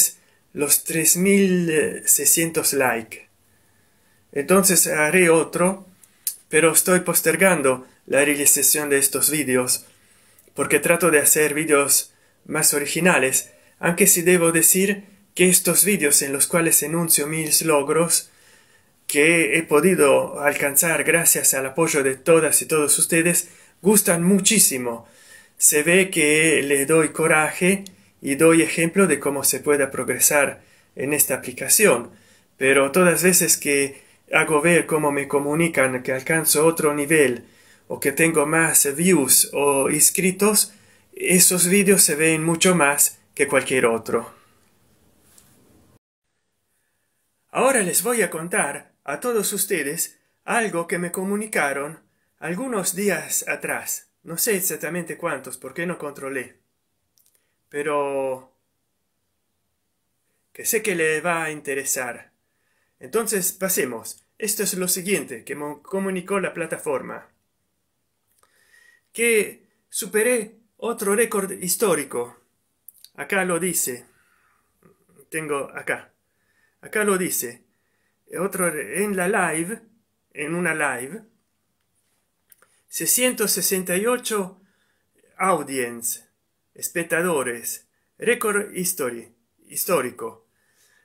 los 3600 likes. Entonces haré otro, pero estoy postergando la realización de estos vídeos, porque trato de hacer vídeos más originales, aunque si debo decir que estos vídeos en los cuales enuncio mis logros que he podido alcanzar gracias al apoyo de todas y todos ustedes gustan muchísimo. Se ve que le doy coraje y doy ejemplo de cómo se puede progresar en esta aplicación. Pero todas veces que hago ver cómo me comunican que alcanzo otro nivel o que tengo más views o inscritos, esos vídeos se ven mucho más que cualquier otro. Ahora les voy a contar a todos ustedes algo que me comunicaron algunos días atrás no sé exactamente cuántos porque no controlé pero que sé que le va a interesar entonces pasemos esto es lo siguiente que me comunicó la plataforma que superé otro récord histórico acá lo dice tengo acá acá lo dice otro en la live, en una live, 668 audience, espectadores, récord histórico.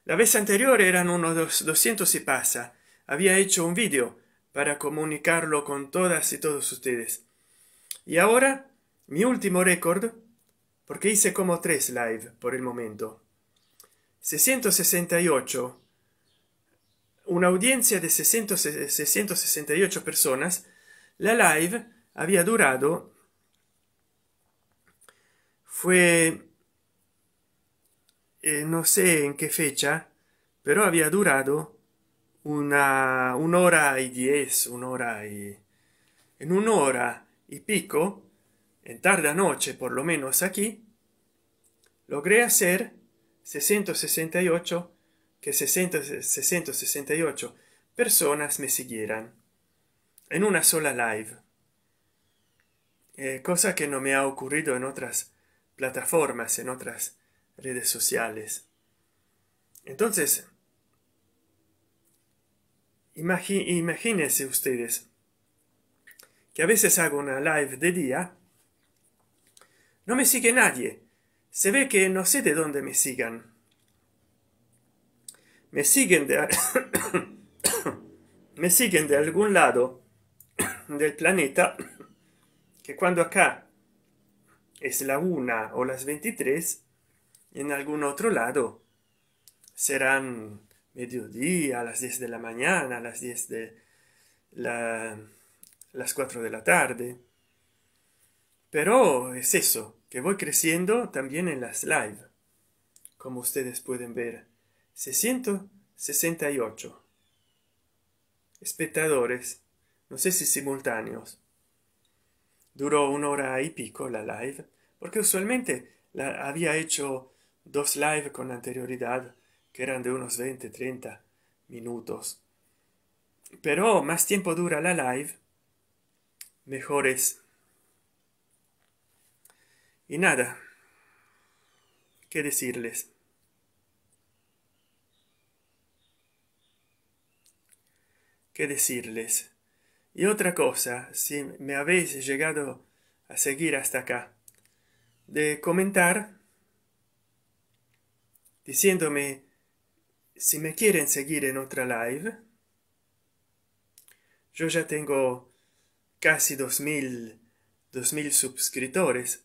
La vez anterior eran unos 200 y pasa. Había hecho un vídeo para comunicarlo con todas y todos ustedes. Y ahora, mi último récord, porque hice como tres live por el momento. 668 una audiencia de 600, 668 personas, la live había durado, fue, eh, no sé en qué fecha, pero había durado una, una hora y diez, una hora y... En una hora y pico, en tarda noche por lo menos aquí, logré hacer 668 que 60, 668 personas me siguieran en una sola live, eh, cosa que no me ha ocurrido en otras plataformas, en otras redes sociales. Entonces, imagínense ustedes que a veces hago una live de día, no me sigue nadie, se ve que no sé de dónde me sigan me siguen de, algún lado del planeta que cuando acá es la una o las 23 en algún otro lado serán mediodía las 10 de la mañana las 10 de las 4 de la tarde pero es eso que voy creciendo también en las live como ustedes pueden ver 668. Espectadores, no sé si simultáneos. Duró una hora y pico la live, porque usualmente la había hecho dos live con anterioridad, que eran de unos 20, 30 minutos. Pero más tiempo dura la live, mejores Y nada, ¿qué decirles? qué decirles. Y otra cosa, si me habéis llegado a seguir hasta acá, de comentar diciéndome si me quieren seguir en otra live. Yo ya tengo casi dos mil, dos mil suscriptores,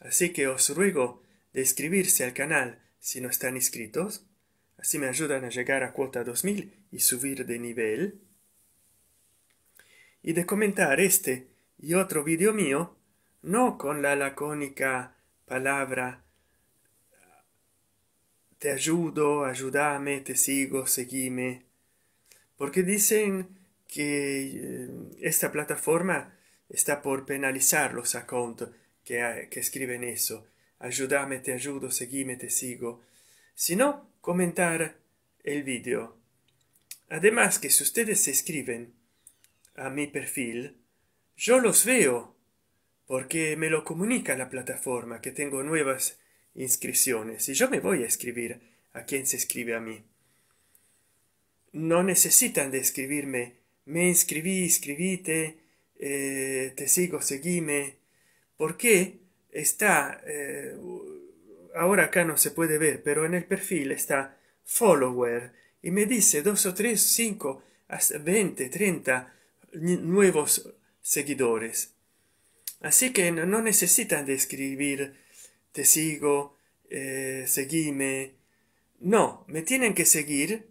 así que os ruego de inscribirse al canal si no están inscritos. Así me ayudan a llegar a cuota 2000 y subir de nivel de comentar este y otro vídeo mío no con la lacónica palabra te ayudo ayúdame te sigo seguime porque dicen que eh, esta plataforma está por penalizar los account que, que, escriben eso ayúdame te ayudo seguime te sigo sino comentar el vídeo además que si ustedes se escriben a mi perfil, yo los veo, porque me lo comunica la plataforma que tengo nuevas inscripciones y yo me voy a escribir a quien se escribe a mí. No necesitan de escribirme, me inscribí, escribite eh, te sigo, seguime, porque está, eh, ahora acá no se puede ver, pero en el perfil está follower y me dice dos o tres, cinco, hasta 20, 30 nuevos seguidores. Así que no necesitan de escribir te sigo, eh, seguime. No, me tienen que seguir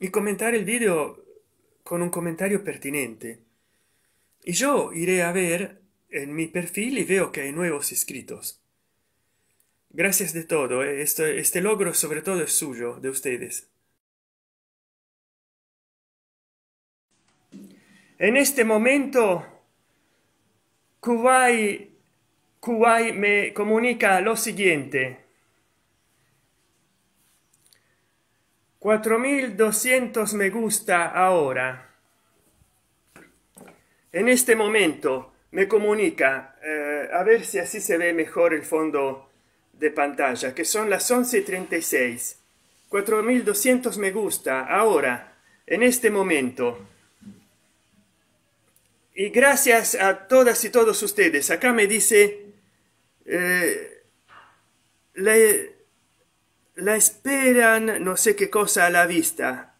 y comentar el vídeo con un comentario pertinente. Y yo iré a ver en mi perfil y veo que hay nuevos inscritos. Gracias de todo. Eh, este logro sobre todo es suyo, de ustedes. En este momento, Kuwait, Kuwait me comunica lo siguiente. 4200 me gusta ahora. En este momento me comunica, eh, a ver si así se ve mejor el fondo de pantalla, que son las 11.36. 4200 me gusta ahora, en este momento y gracias a todas y todos ustedes. Acá me dice, eh, la, esperan no sé qué cosa a la vista.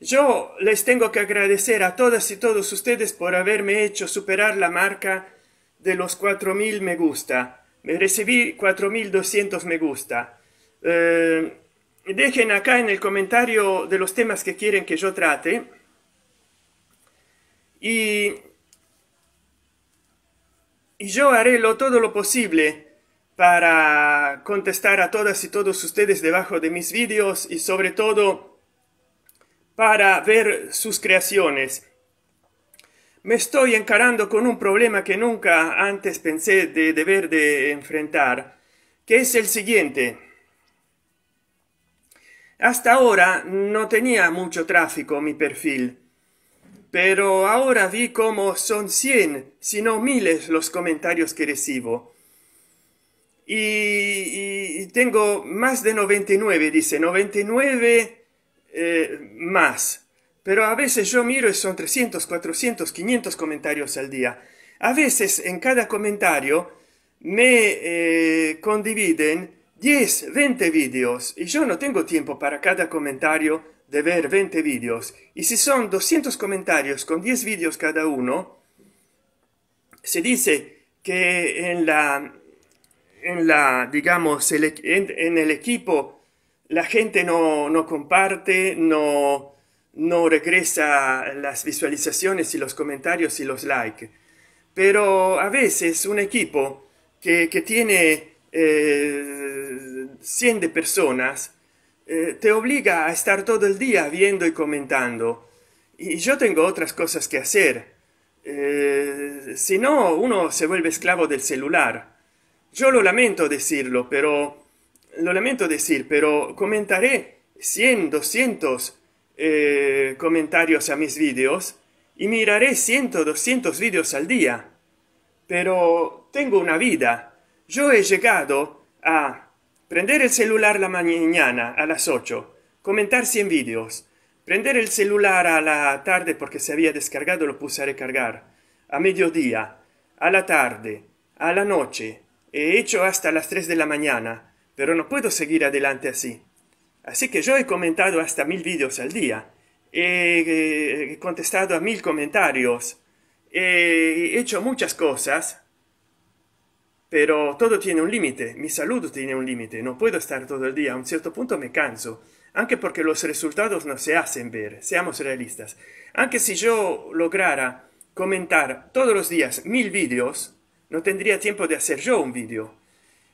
Yo les tengo que agradecer a todas y todos ustedes por haberme hecho superar la marca de los 4.000 me gusta. Me recibí 4.200 me gusta. Eh, dejen acá en el comentario de los temas que quieren que yo trate y, yo haré lo, todo lo posible para contestar a todas y todos ustedes debajo de mis vídeos y sobre todo para ver sus creaciones. Me estoy encarando con un problema que nunca antes pensé de deber de enfrentar, que es el siguiente. Hasta ahora no tenía mucho tráfico mi perfil pero ahora vi como son si no miles los comentarios que recibo. Y, tengo más de 99, dice, 99 eh, más. Pero a veces yo miro y son 300, 400, 500 comentarios al día. A veces en cada comentario me eh, condividen 10, 20 vídeos y yo no tengo tiempo para cada comentario de ver 20 vídeos y si son 200 comentarios con 10 vídeos cada uno se dice que en la en la digamos en, el equipo la gente no, no comparte no no regresa las visualizaciones y los comentarios y los likes pero a veces un equipo que, tiene 100 eh, de personas eh, te obliga a estar todo el día viendo y comentando. Y yo tengo otras cosas que hacer. Eh, si no, uno se vuelve esclavo del celular. Yo lo lamento decirlo, pero... Lo lamento decir, pero comentaré 100, 200 eh, comentarios a mis vídeos y miraré 100, 200 vídeos al día. Pero tengo una vida. Yo he llegado a prender el celular la mañana a las 8 comentar 100 vídeos prender el celular a la tarde porque se había descargado lo puse a recargar a mediodía a la tarde a la noche he hecho hasta las 3 de la mañana pero no puedo seguir adelante así así que yo he comentado hasta mil vídeos al día he eh, contestado a mil comentarios he hecho muchas cosas pero todo tiene un límite, mi salud tiene un límite, no puedo estar todo el día, a un cierto punto me canso, aunque porque los resultados no se hacen ver, seamos realistas. Aunque si yo lograra comentar todos los días mil vídeos, no tendría tiempo de hacer yo un vídeo.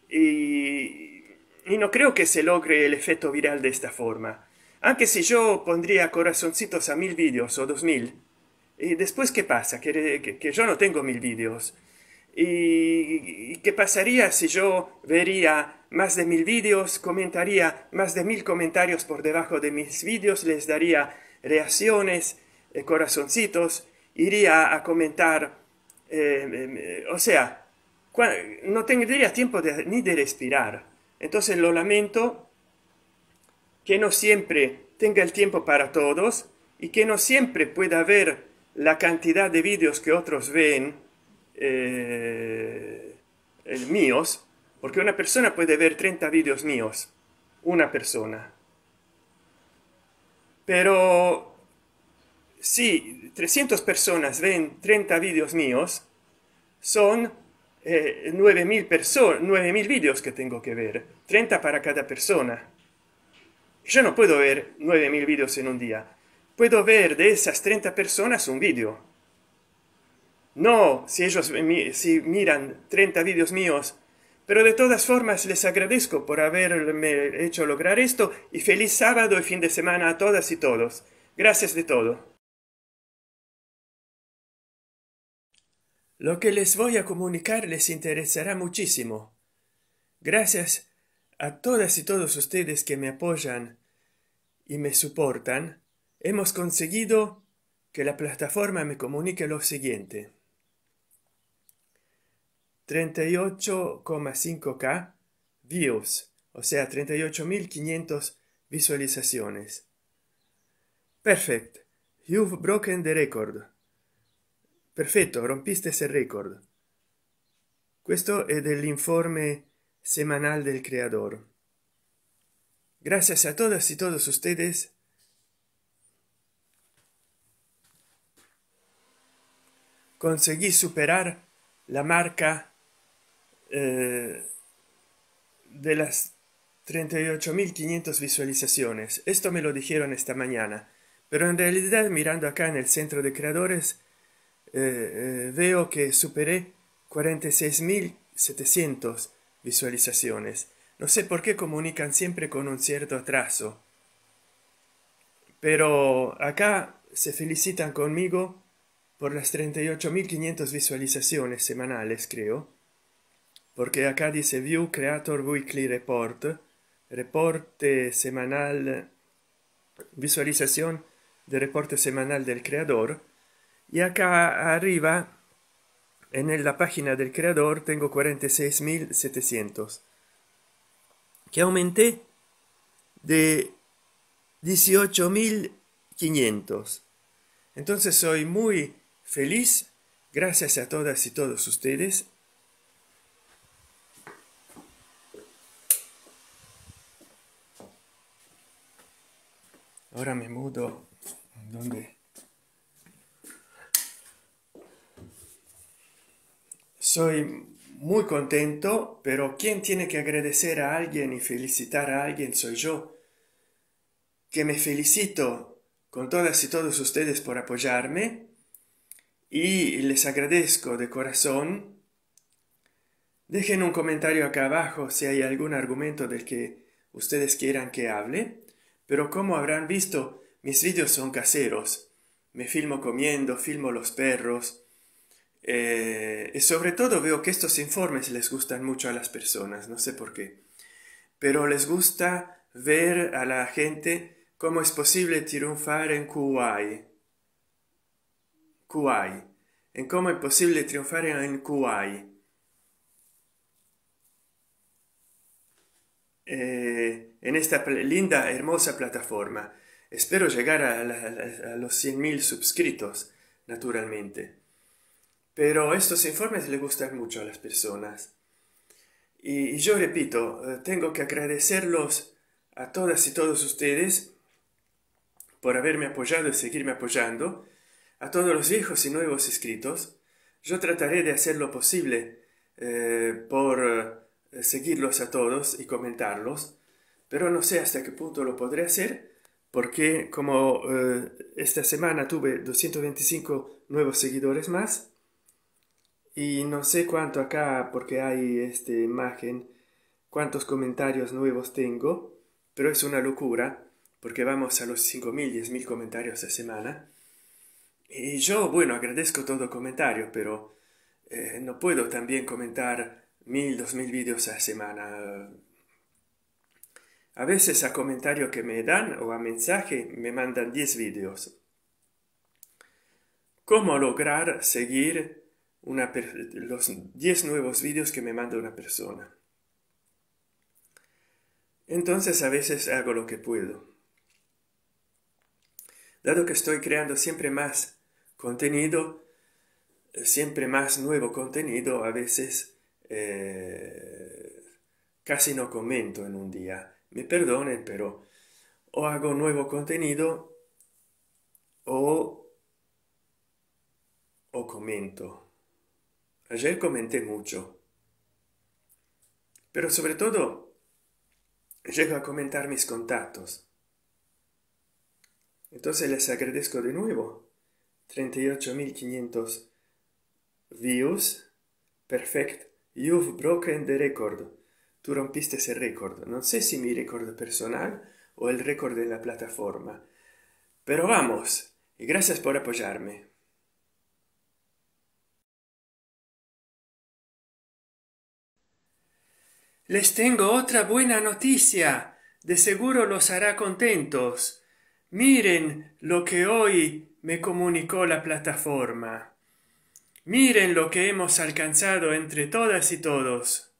Y, y no creo que se logre el efecto viral de esta forma. Aunque si yo pondría corazoncitos a mil vídeos o dos mil, ¿y después qué pasa? Que, que yo no tengo mil vídeos. ¿Y qué pasaría si yo vería más de mil vídeos, comentaría más de mil comentarios por debajo de mis vídeos, les daría reacciones, eh, corazoncitos, iría a comentar, eh, eh, o sea, no tendría tiempo ni de respirar. Entonces lo lamento que no siempre tenga el tiempo para todos y que no siempre pueda ver la cantidad de vídeos que otros ven eh, míos, porque una persona puede ver 30 vídeos míos, una persona. Pero si 300 personas ven 30 vídeos míos, son eh, 9.000 vídeos que tengo que ver, 30 para cada persona. Yo no puedo ver 9.000 vídeos en un día. Puedo ver de esas 30 personas un vídeo no, si ellos si miran 30 vídeos míos. Pero de todas formas les agradezco por haberme hecho lograr esto y feliz sábado y fin de semana a todas y todos. Gracias de todo. Lo que les voy a comunicar les interesará muchísimo. Gracias a todas y todos ustedes que me apoyan y me soportan, hemos conseguido que la plataforma me comunique lo siguiente. 38,5k views o sea 38.500 visualizaciones perfecto you've broken the record perfetto rompiste ese record questo è dell'informe semanal del creador gracias a todas y todos ustedes conseguí superar la marca Eh, de las 38.500 visualizaciones. Esto me lo dijeron esta mañana. Pero en realidad mirando acá en el centro de creadores eh, eh, veo que superé 46.700 visualizaciones. No sé por qué comunican siempre con un cierto atraso. Pero acá se felicitan conmigo por las 38.500 visualizaciones semanales, creo porque acá dice View Creator Weekly Report, reporte semanal, visualización de reporte semanal del creador. Y acá arriba, en la página del creador, tengo 46.700, que aumenté de 18.500. Entonces soy muy feliz, gracias a todas y todos ustedes Ahora me mudo. ¿Dónde? Soy muy contento, pero ¿quién tiene que agradecer a alguien y felicitar a alguien soy yo, que me felicito con todas y todos ustedes por apoyarme y les agradezco de corazón. Dejen un comentario acá abajo si hay algún argumento del que ustedes quieran que hable. Pero como habrán visto, mis vídeos son caseros. Me filmo comiendo, filmo los perros. Eh, y sobre todo veo que estos informes les gustan mucho a las personas, no sé por qué. Pero les gusta ver a la gente cómo es posible triunfar en Kuwait. Kuwait. En cómo es posible triunfar en Kuwait. Eh, en esta linda, hermosa plataforma. Espero llegar a, los 100.000 suscritos, naturalmente. Pero estos informes le gustan mucho a las personas. Y, yo repito, eh, tengo que agradecerlos a todas y todos ustedes por haberme apoyado y seguirme apoyando. A todos los viejos y nuevos inscritos, yo trataré de hacer lo posible eh, por eh, seguirlos a todos y comentarlos pero no sé hasta qué punto lo podré hacer porque como eh, esta semana tuve 225 nuevos seguidores más y no sé cuánto acá porque hay esta imagen cuántos comentarios nuevos tengo pero es una locura porque vamos a los 5.000, 10.000 comentarios a semana. Y yo, bueno, agradezco todo comentario, pero eh, no puedo también comentar 1.000, 2.000 vídeos a semana a veces a comentario que me dan o a mensaje me mandan 10 vídeos. ¿Cómo lograr seguir los 10 nuevos vídeos que me manda una persona? Entonces a veces hago lo que puedo. Dado que estoy creando siempre más contenido, siempre más nuevo contenido, a veces eh, casi no comento en un día. Me perdonen, pero o hago nuevo contenido o, o comento. Ayer comenté mucho. Pero sobre todo, llego a comentar mis contactos. Entonces les agradezco de nuevo. 38.500 views. Perfect. You've broken the record. Tú rompiste ese récord. No sé si mi récord personal o el récord de la plataforma. Pero vamos. Y gracias por apoyarme. Les tengo otra buena noticia. De seguro los hará contentos. Miren lo que hoy me comunicó la plataforma. Miren lo que hemos alcanzado entre todas y todos.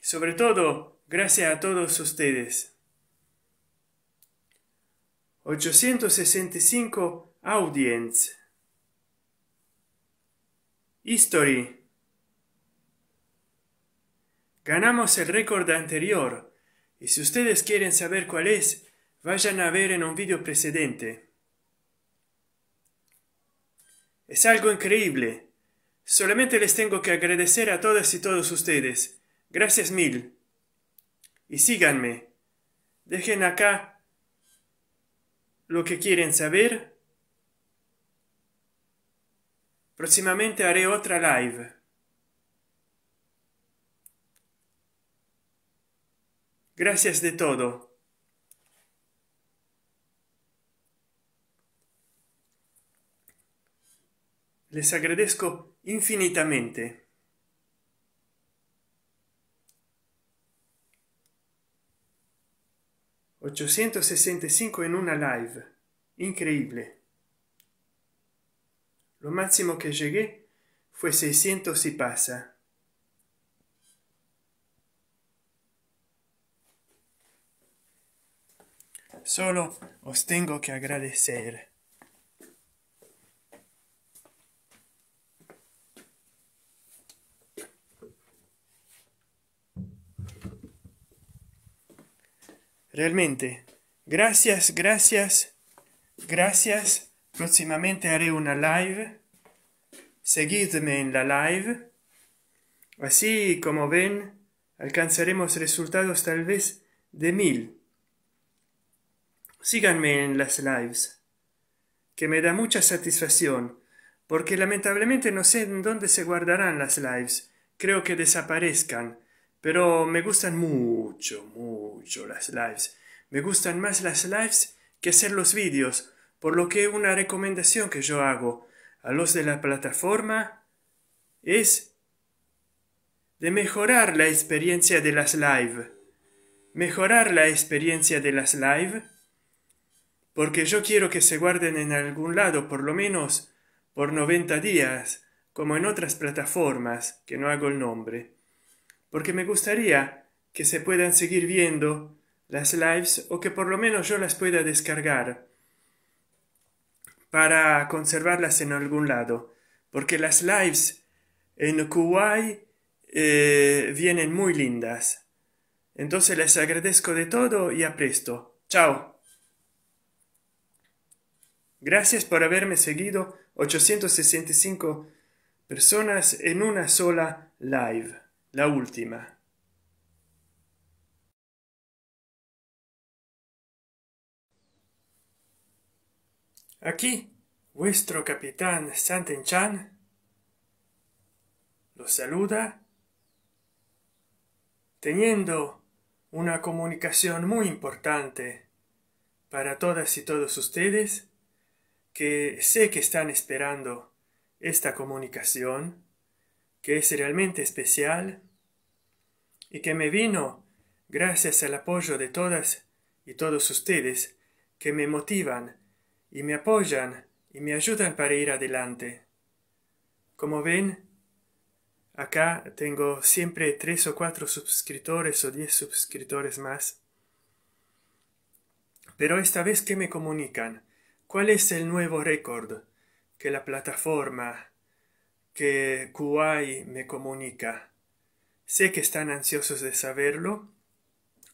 Sobre todo, gracias a todos ustedes. 865 Audience History Ganamos el récord anterior y si ustedes quieren saber cuál es, vayan a ver en un vídeo precedente. Es algo increíble. Solamente les tengo que agradecer a todas y todos ustedes. Gracias mil. Y síganme. Dejen acá lo que quieren saber. Próximamente haré otra live. Gracias de todo. Les agradezco infinitamente. 865 in una live increíble lo máximo que llegué fue 600 si passa solo os tengo que agradecer Realmente, gracias, gracias, gracias. Próximamente haré una live. Seguidme en la live. Así como ven, alcanzaremos resultados tal vez de mil. Síganme en las lives, que me da mucha satisfacción, porque lamentablemente no sé en dónde se guardarán las lives. Creo que desaparezcan pero me gustan mucho, mucho las lives. Me gustan más las lives que hacer los vídeos, por lo que una recomendación que yo hago a los de la plataforma es de mejorar la experiencia de las live. Mejorar la experiencia de las live porque yo quiero que se guarden en algún lado por lo menos por 90 días, como en otras plataformas que no hago el nombre porque me gustaría que se puedan seguir viendo las lives o que por lo menos yo las pueda descargar para conservarlas en algún lado, porque las lives en Kuwait eh, vienen muy lindas. Entonces les agradezco de todo y a presto. Chao. Gracias por haberme seguido 865 personas en una sola live. La última. Aquí, vuestro capitán chan los saluda teniendo una comunicación muy importante para todas y todos ustedes que sé que están esperando esta comunicación que es realmente especial y que me vino gracias al apoyo de todas y todos ustedes que me motivan y me apoyan y me ayudan para ir adelante. Como ven, acá tengo siempre tres o cuatro suscriptores o diez suscriptores más. Pero esta vez que me comunican, ¿cuál es el nuevo récord que la plataforma que Kuwait me comunica. Sé que están ansiosos de saberlo.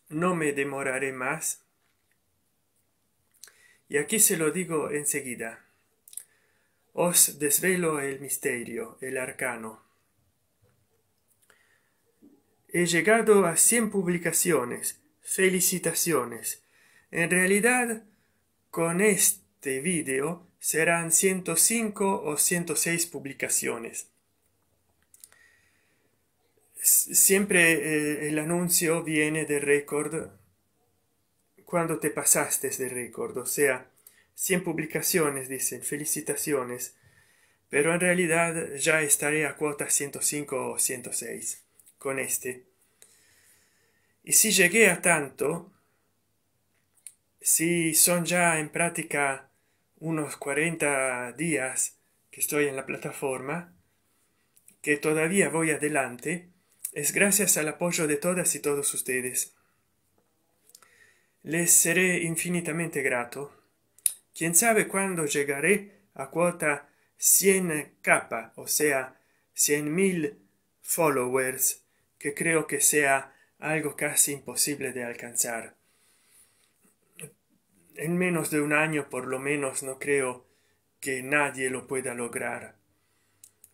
No me demoraré más. Y aquí se lo digo enseguida. Os desvelo el misterio, el arcano. He llegado a 100 publicaciones. Felicitaciones. En realidad, con este vídeo serán 105 o 106 publicaciones. Siempre eh, el anuncio viene del récord cuando te pasaste de récord, o sea, 100 publicaciones, dicen, felicitaciones, pero en realidad ya estaré a cuota 105 o 106 con este. Y si llegué a tanto, si son ya en práctica unos 40 días que estoy en la plataforma, que todavía voy adelante, es gracias al apoyo de todas y todos ustedes. Les seré infinitamente grato. Quién sabe cuándo llegaré a cuota 100k, o sea, mil followers, que creo que sea algo casi imposible de alcanzar en menos de un año por lo menos no creo que nadie lo pueda lograr.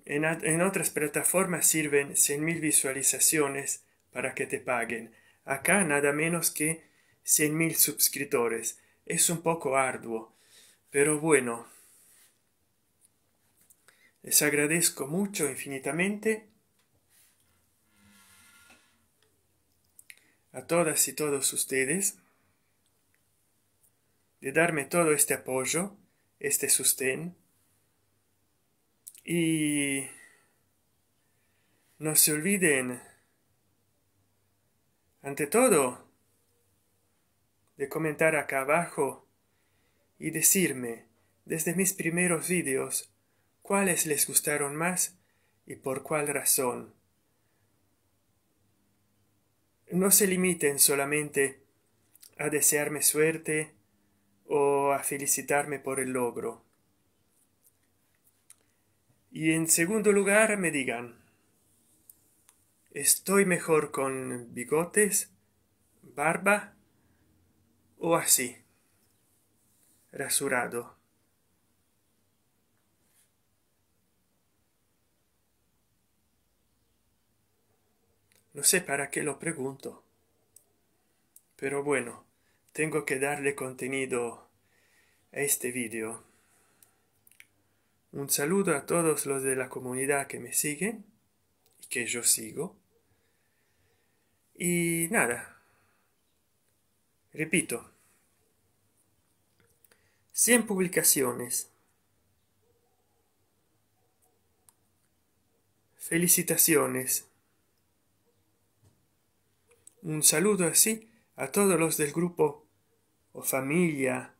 En, otras plataformas sirven 100.000 visualizaciones para que te paguen. Acá nada menos que 100.000 suscriptores. Es un poco arduo, pero bueno. Les agradezco mucho, infinitamente, a todas y todos ustedes de darme todo este apoyo, este sustén. Y no se olviden, ante todo, de comentar acá abajo y decirme desde mis primeros vídeos cuáles les gustaron más y por cuál razón. No se limiten solamente a desearme suerte, o a felicitarme por el logro. Y en segundo lugar me digan, ¿estoy mejor con bigotes, barba o así, rasurado? No sé para qué lo pregunto, pero bueno tengo que darle contenido a este vídeo. Un saludo a todos los de la comunidad que me siguen y que yo sigo. Y nada, repito, 100 publicaciones. Felicitaciones. Un saludo así a todos los del grupo o familia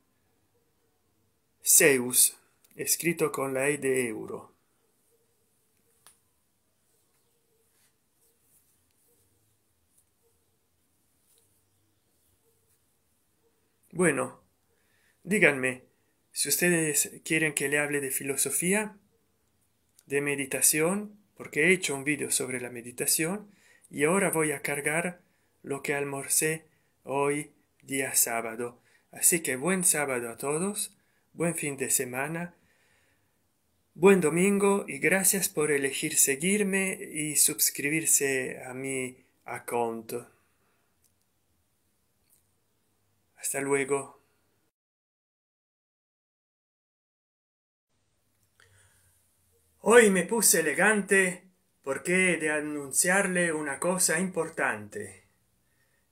Zeus, escrito con la E de euro. Bueno, díganme, si ustedes quieren que le hable de filosofía, de meditación, porque he hecho un vídeo sobre la meditación, y ahora voy a cargar lo que almorcé hoy, día sábado. Así que buen sábado a todos, buen fin de semana, buen domingo y gracias por elegir seguirme y suscribirse a mi account. Hasta luego. Hoy me puse elegante porque he de anunciarle una cosa importante.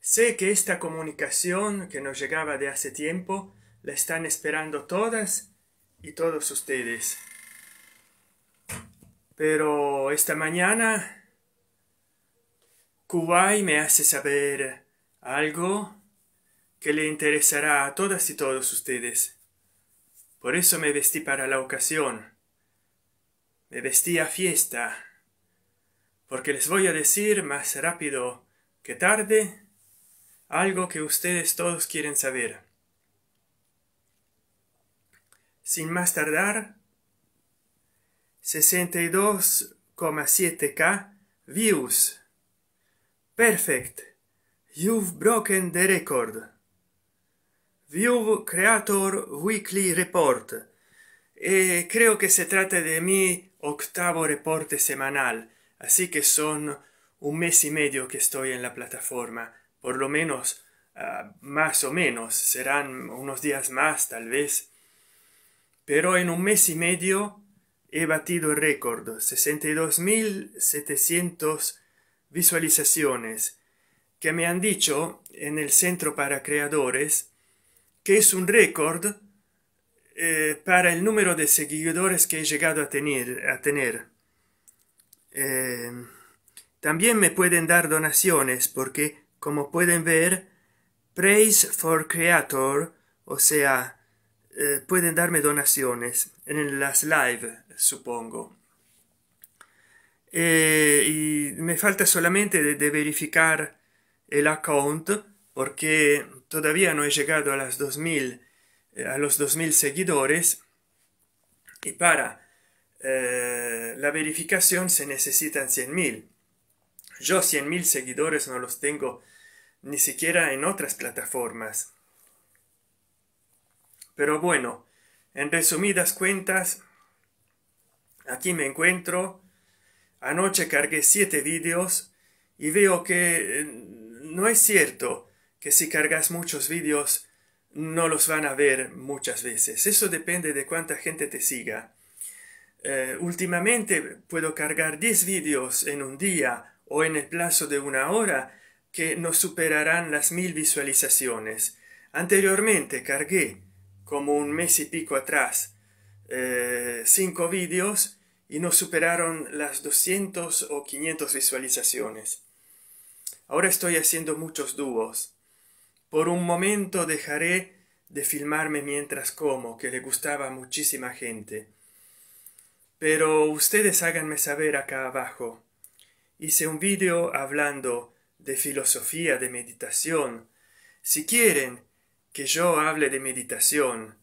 Sé que esta comunicación que nos llegaba de hace tiempo la están esperando todas y todos ustedes. Pero esta mañana Kuwait me hace saber algo que le interesará a todas y todos ustedes. Por eso me vestí para la ocasión. Me vestí a fiesta. Porque les voy a decir más rápido que tarde algo que ustedes todos quieren saber. Sin más tardar, 62,7k views. Perfect. You've broken the record. View Creator Weekly Report. Eh, creo que se trata de mi octavo reporte semanal, así que son un mes y medio que estoy en la plataforma por lo menos ah, más o menos, serán unos días más tal vez. Pero en un mes y medio he batido el récord, 62.700 visualizaciones, que me han dicho en el Centro para Creadores que es un récord eh, para el número de seguidores que he llegado a tener. A tener. Eh, también me pueden dar donaciones porque como pueden ver, Praise for Creator, o sea, eh, pueden darme donaciones en las live, supongo. Eh, y me falta solamente de, verificar el account porque todavía no he llegado a, las 2000, eh, a los 2000 seguidores y para la verificación se necesitan 100.000. Yo 100.000 seguidores no los tengo ni siquiera en otras plataformas. Pero bueno, en resumidas cuentas, aquí me encuentro. Anoche cargué siete vídeos y veo que eh, no es cierto que si cargas muchos vídeos no los van a ver muchas veces. Eso depende de cuánta gente te siga. Eh, últimamente puedo cargar 10 vídeos en un día o en el plazo de una hora que no superarán las mil visualizaciones. Anteriormente cargué, como un mes y pico atrás, eh, cinco vídeos y no superaron las 200 o 500 visualizaciones. Ahora estoy haciendo muchos dúos. Por un momento dejaré de filmarme mientras como, que le gustaba a muchísima gente. Pero ustedes háganme saber acá abajo. Hice un vídeo hablando de filosofía, de meditación. Si quieren que yo hable de meditación,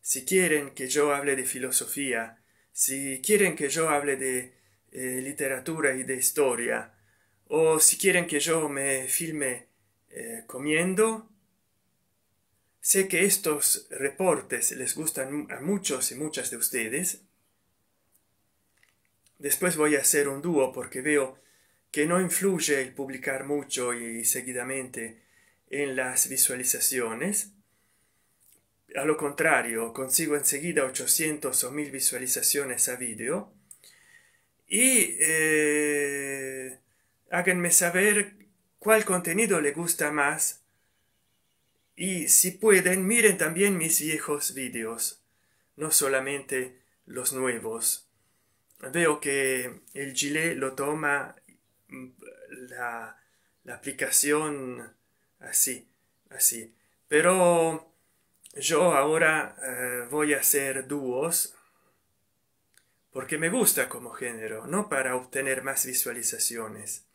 si quieren que yo hable de filosofía, si quieren que yo hable de eh, literatura y de historia, o si quieren que yo me filme eh, comiendo, sé que estos reportes les gustan a muchos y muchas de ustedes. Después voy a hacer un dúo porque veo que no influye el publicar mucho y seguidamente en las visualizaciones. A lo contrario, consigo enseguida 800 o 1000 visualizaciones a vídeo. Y eh, háganme saber cuál contenido le gusta más. Y si pueden, miren también mis viejos vídeos, no solamente los nuevos. Veo que el Gilet lo toma la, aplicación así, así. Pero yo ahora eh, voy a hacer dúos porque me gusta como género, no para obtener más visualizaciones.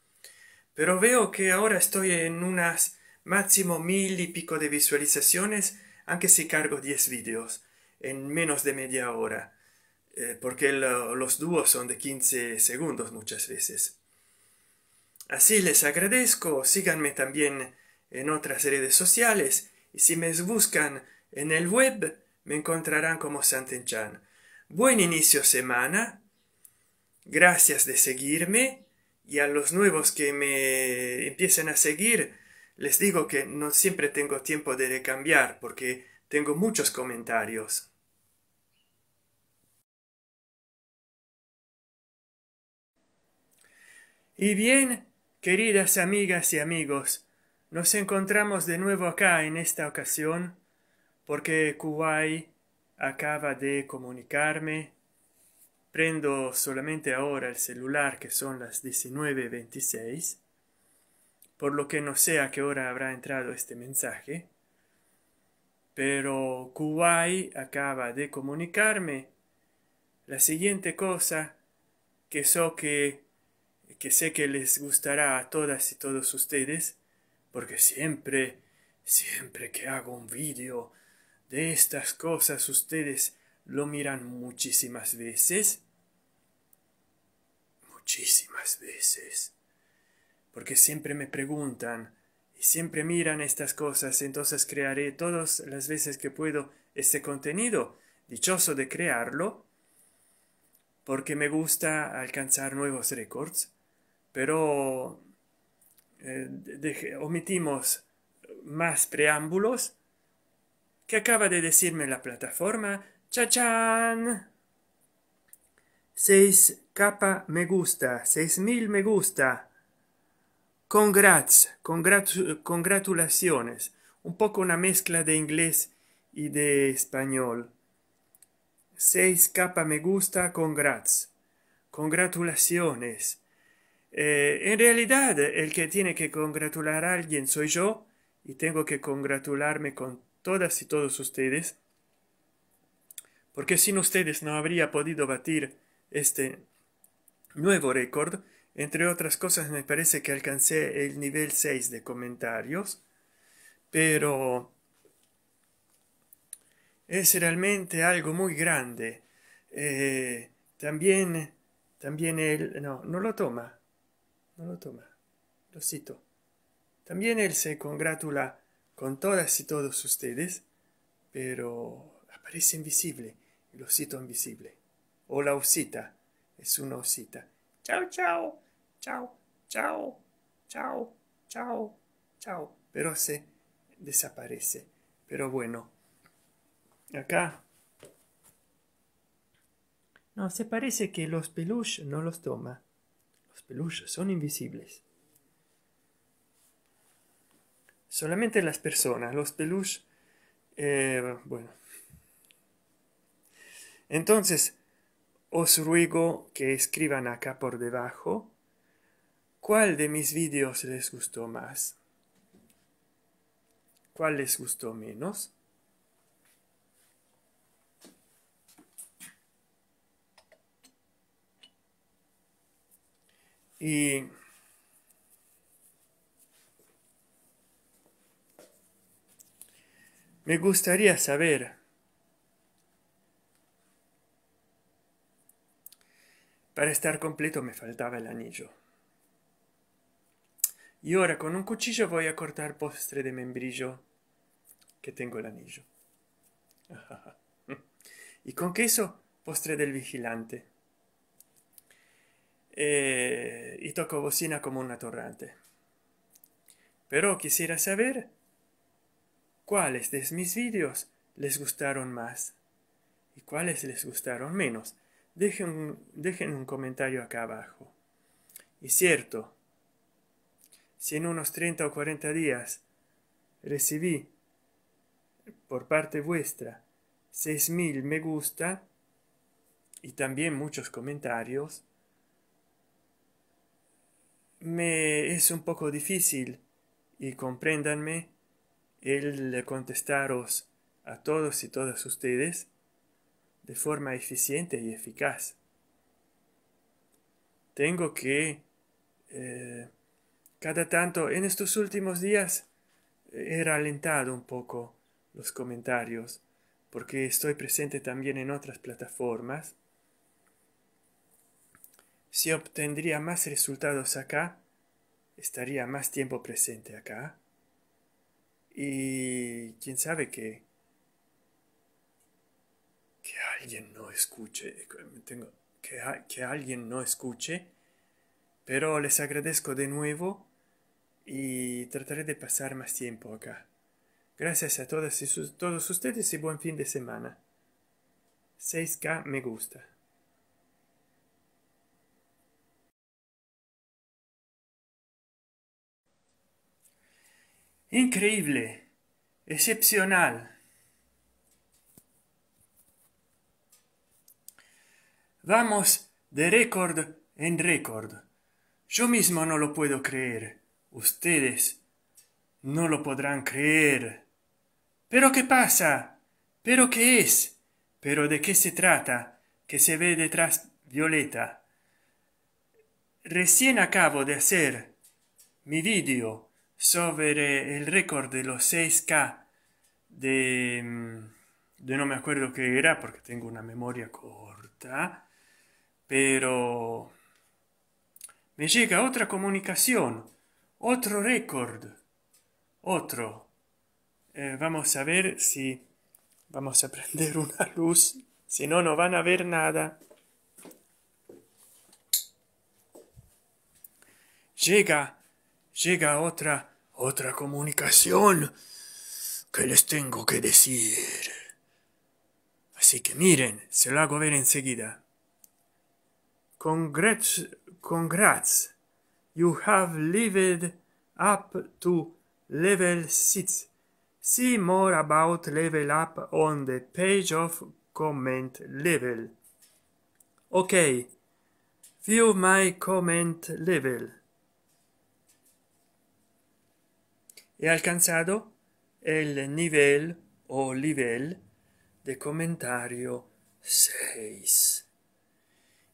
Pero veo que ahora estoy en unas máximo mil y pico de visualizaciones, aunque si cargo 10 vídeos en menos de media hora, eh, porque los dúos son de 15 segundos muchas veces. Así les agradezco, síganme también en otras redes sociales y si me buscan en el web me encontrarán como Santenchan. Buen inicio semana, gracias de seguirme y a los nuevos que me empiecen a seguir les digo que no siempre tengo tiempo de recambiar porque tengo muchos comentarios. Y bien, Queridas amigas y amigos, nos encontramos de nuevo acá en esta ocasión porque Kuwait acaba de comunicarme. Prendo solamente ahora el celular que son las 19.26, por lo que no sé a qué hora habrá entrado este mensaje. Pero Kuwait acaba de comunicarme la siguiente cosa, que so que que sé que les gustará a todas y todos ustedes, porque siempre, siempre que hago un vídeo de estas cosas ustedes lo miran muchísimas veces. Muchísimas veces. Porque siempre me preguntan y siempre miran estas cosas, entonces crearé todas las veces que puedo este contenido. Dichoso de crearlo, porque me gusta alcanzar nuevos récords, pero eh, omitimos más preámbulos que acaba de decirme la plataforma. ¡Chachán! 6K me gusta, mil me gusta. Congrats, congratulaciones. Un poco una mezcla de inglés y de español. 6K me gusta, congrats. Congratulaciones. Eh, en realidad, el que tiene que congratular a alguien soy yo y tengo que congratularme con todas y todos ustedes, porque sin ustedes no habría podido batir este nuevo récord. Entre otras cosas, me parece que alcancé el nivel 6 de comentarios, pero es realmente algo muy grande. Eh, también, también él, no, no lo toma, no lo toma, lo cito. También él se congratula con todas y todos ustedes, pero aparece invisible, lo cito invisible, o la osita, es una osita. Chao, chao, chao, chao, chao, chao, chao, pero se desaparece. Pero bueno, acá. No, se parece que los peluches no los toma. Los peluches son invisibles. Solamente las personas, los peluches... Eh, bueno. Entonces, os ruego que escriban acá por debajo cuál de mis vídeos les gustó más, cuál les gustó menos E... Me gustaría saber Para estar completo me faltaba el anillo. Y ahora con un cuchillo voy a cortar postre de membrillo que tengo el anillo. y con queso, postre del vigilante. Eh, y tocó bocina como una atorrante. Pero quisiera saber cuáles de mis vídeos les gustaron más y cuáles les gustaron menos. Dejen, dejen un comentario acá abajo. Y cierto, si en unos 30 o 40 días recibí por parte vuestra 6.000 me gusta y también muchos comentarios, me es un poco difícil, y compréndanme, el contestaros a todos y todas ustedes de forma eficiente y eficaz. Tengo que, eh, cada tanto, en estos últimos días he ralentado un poco los comentarios, porque estoy presente también en otras plataformas si obtendría más resultados acá, estaría más tiempo presente acá. Y quién sabe que... Que alguien no escuche. Tengo, que, alguien no escuche. Pero les agradezco de nuevo y trataré de pasar más tiempo acá. Gracias a todas y todos ustedes y buen fin de semana. 6K me gusta. Increíble. Excepcional. Vamos de récord en récord. Yo mismo no lo puedo creer. Ustedes no lo podrán creer. ¿Pero qué pasa? ¿Pero qué es? ¿Pero de qué se trata? Que se ve detrás Violeta. Recién acabo de hacer mi vídeo sobre el récord de los 6K de, mm, de no me acuerdo qué era porque tengo una memoria corta, pero me llega otra comunicación, otro récord, otro. Eh, vamos a ver si vamos a prender una luz, si no, no van a ver nada. Llega llega otra, otra comunicación que les tengo que decir. Así que miren, se lo hago ver enseguida. Congrats, congrats. You have lived up to level 6. See more about level up on the page of comment level. Okay, view my comment level. He alcanzado el nivel o nivel de comentario 6.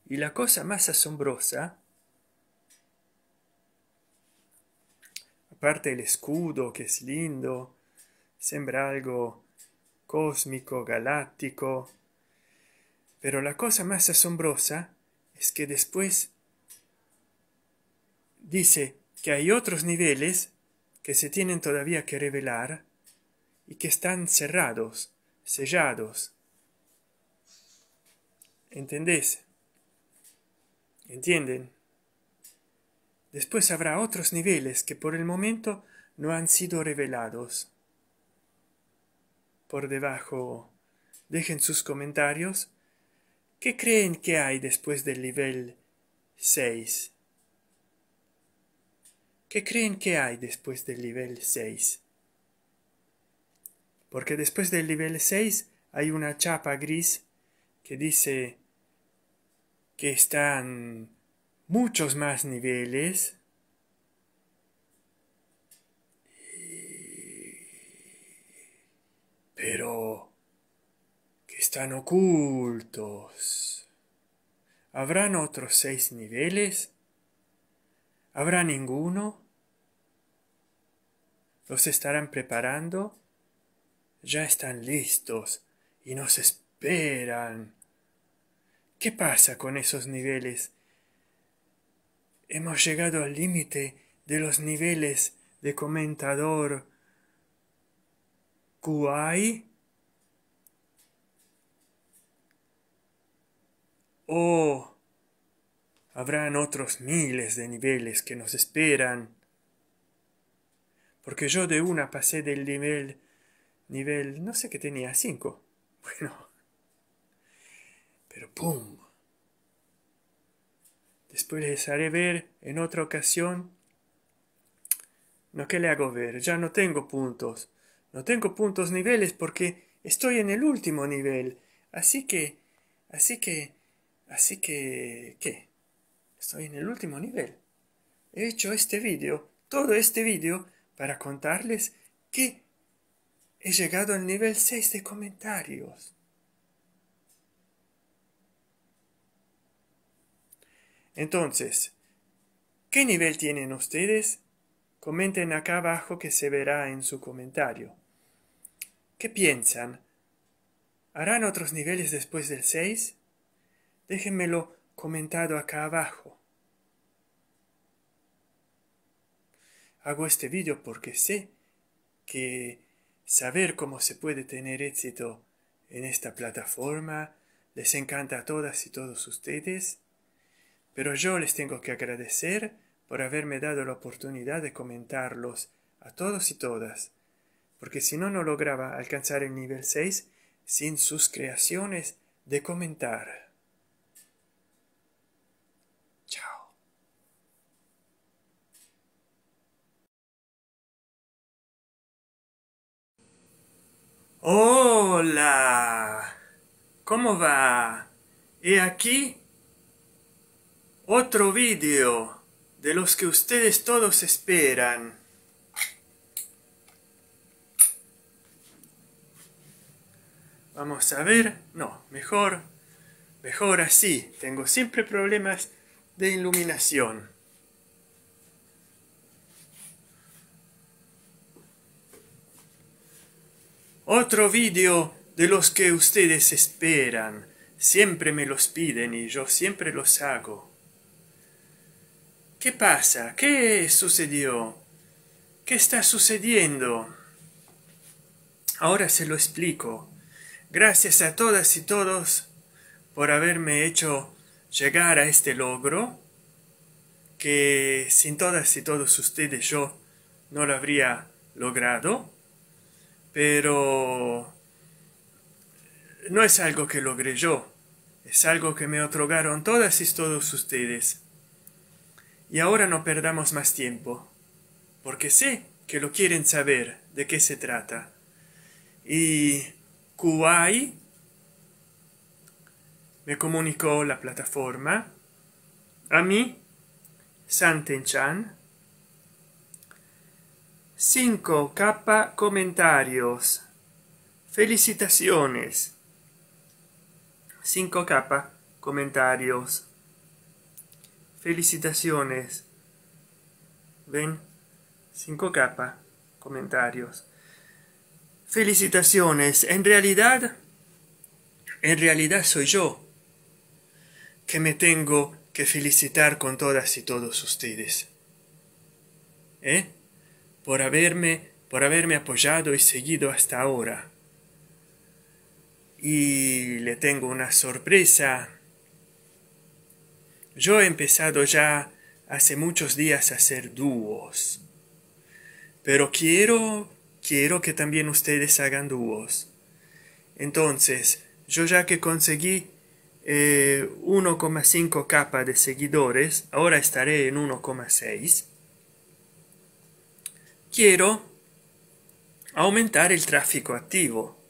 Y la cosa más asombrosa, aparte el escudo que es lindo, sembra algo cósmico, galáctico, pero la cosa más asombrosa es que después dice que hay otros niveles que se tienen todavía que revelar y que están cerrados, sellados. ¿Entendés? ¿Entienden? Después habrá otros niveles que por el momento no han sido revelados. Por debajo, dejen sus comentarios. ¿Qué creen que hay después del nivel 6? ¿Qué creen que hay después del nivel 6? Porque después del nivel 6 hay una chapa gris que dice que están muchos más niveles pero que están ocultos. ¿Habrán otros seis niveles? ¿Habrá ninguno? ¿Los estarán preparando? Ya están listos y nos esperan. ¿Qué pasa con esos niveles? Hemos llegado al límite de los niveles de comentador. ¿Kuai? Oh, Habrán otros miles de niveles que nos esperan. Porque yo de una pasé del nivel... Nivel... No sé qué tenía, cinco Bueno. Pero ¡pum! Después les haré ver en otra ocasión. No, que le hago ver? Ya no tengo puntos. No tengo puntos niveles porque estoy en el último nivel. Así que... Así que... Así que... ¿Qué? Estoy en el último nivel. He hecho este vídeo, todo este vídeo, para contarles que he llegado al nivel 6 de comentarios. Entonces, ¿qué nivel tienen ustedes? Comenten acá abajo que se verá en su comentario. ¿Qué piensan? ¿Harán otros niveles después del 6? Déjenmelo comentado acá abajo. Hago este vídeo porque sé que saber cómo se puede tener éxito en esta plataforma les encanta a todas y todos ustedes, pero yo les tengo que agradecer por haberme dado la oportunidad de comentarlos a todos y todas, porque si no, no lograba alcanzar el nivel 6 sin sus creaciones de comentar. Hola. ¿Cómo va? He aquí otro vídeo de los que ustedes todos esperan. Vamos a ver. No, mejor. Mejor así. Tengo siempre problemas de iluminación. Otro vídeo de los que ustedes esperan. Siempre me los piden y yo siempre los hago. ¿Qué pasa? ¿Qué sucedió? ¿Qué está sucediendo? Ahora se lo explico. Gracias a todas y todos por haberme hecho llegar a este logro, que sin todas y todos ustedes yo no lo habría logrado pero no es algo que logré yo, es algo que me otorgaron todas y todos ustedes. Y ahora no perdamos más tiempo, porque sé que lo quieren saber de qué se trata. Y Kuwait me comunicó la plataforma, a mí, Santen Chan, 5K comentarios. Felicitaciones. 5K comentarios. Felicitaciones. Ven. 5K comentarios. Felicitaciones. En realidad, en realidad soy yo que me tengo que felicitar con todas y todos ustedes. ¿Eh? por haberme, por haberme apoyado y seguido hasta ahora. Y le tengo una sorpresa. Yo he empezado ya hace muchos días a hacer dúos. Pero quiero, quiero que también ustedes hagan dúos. Entonces, yo ya que conseguí 1,5 eh, capa de seguidores, ahora estaré en 1,6 Chiedo aumentare il traffico attivo.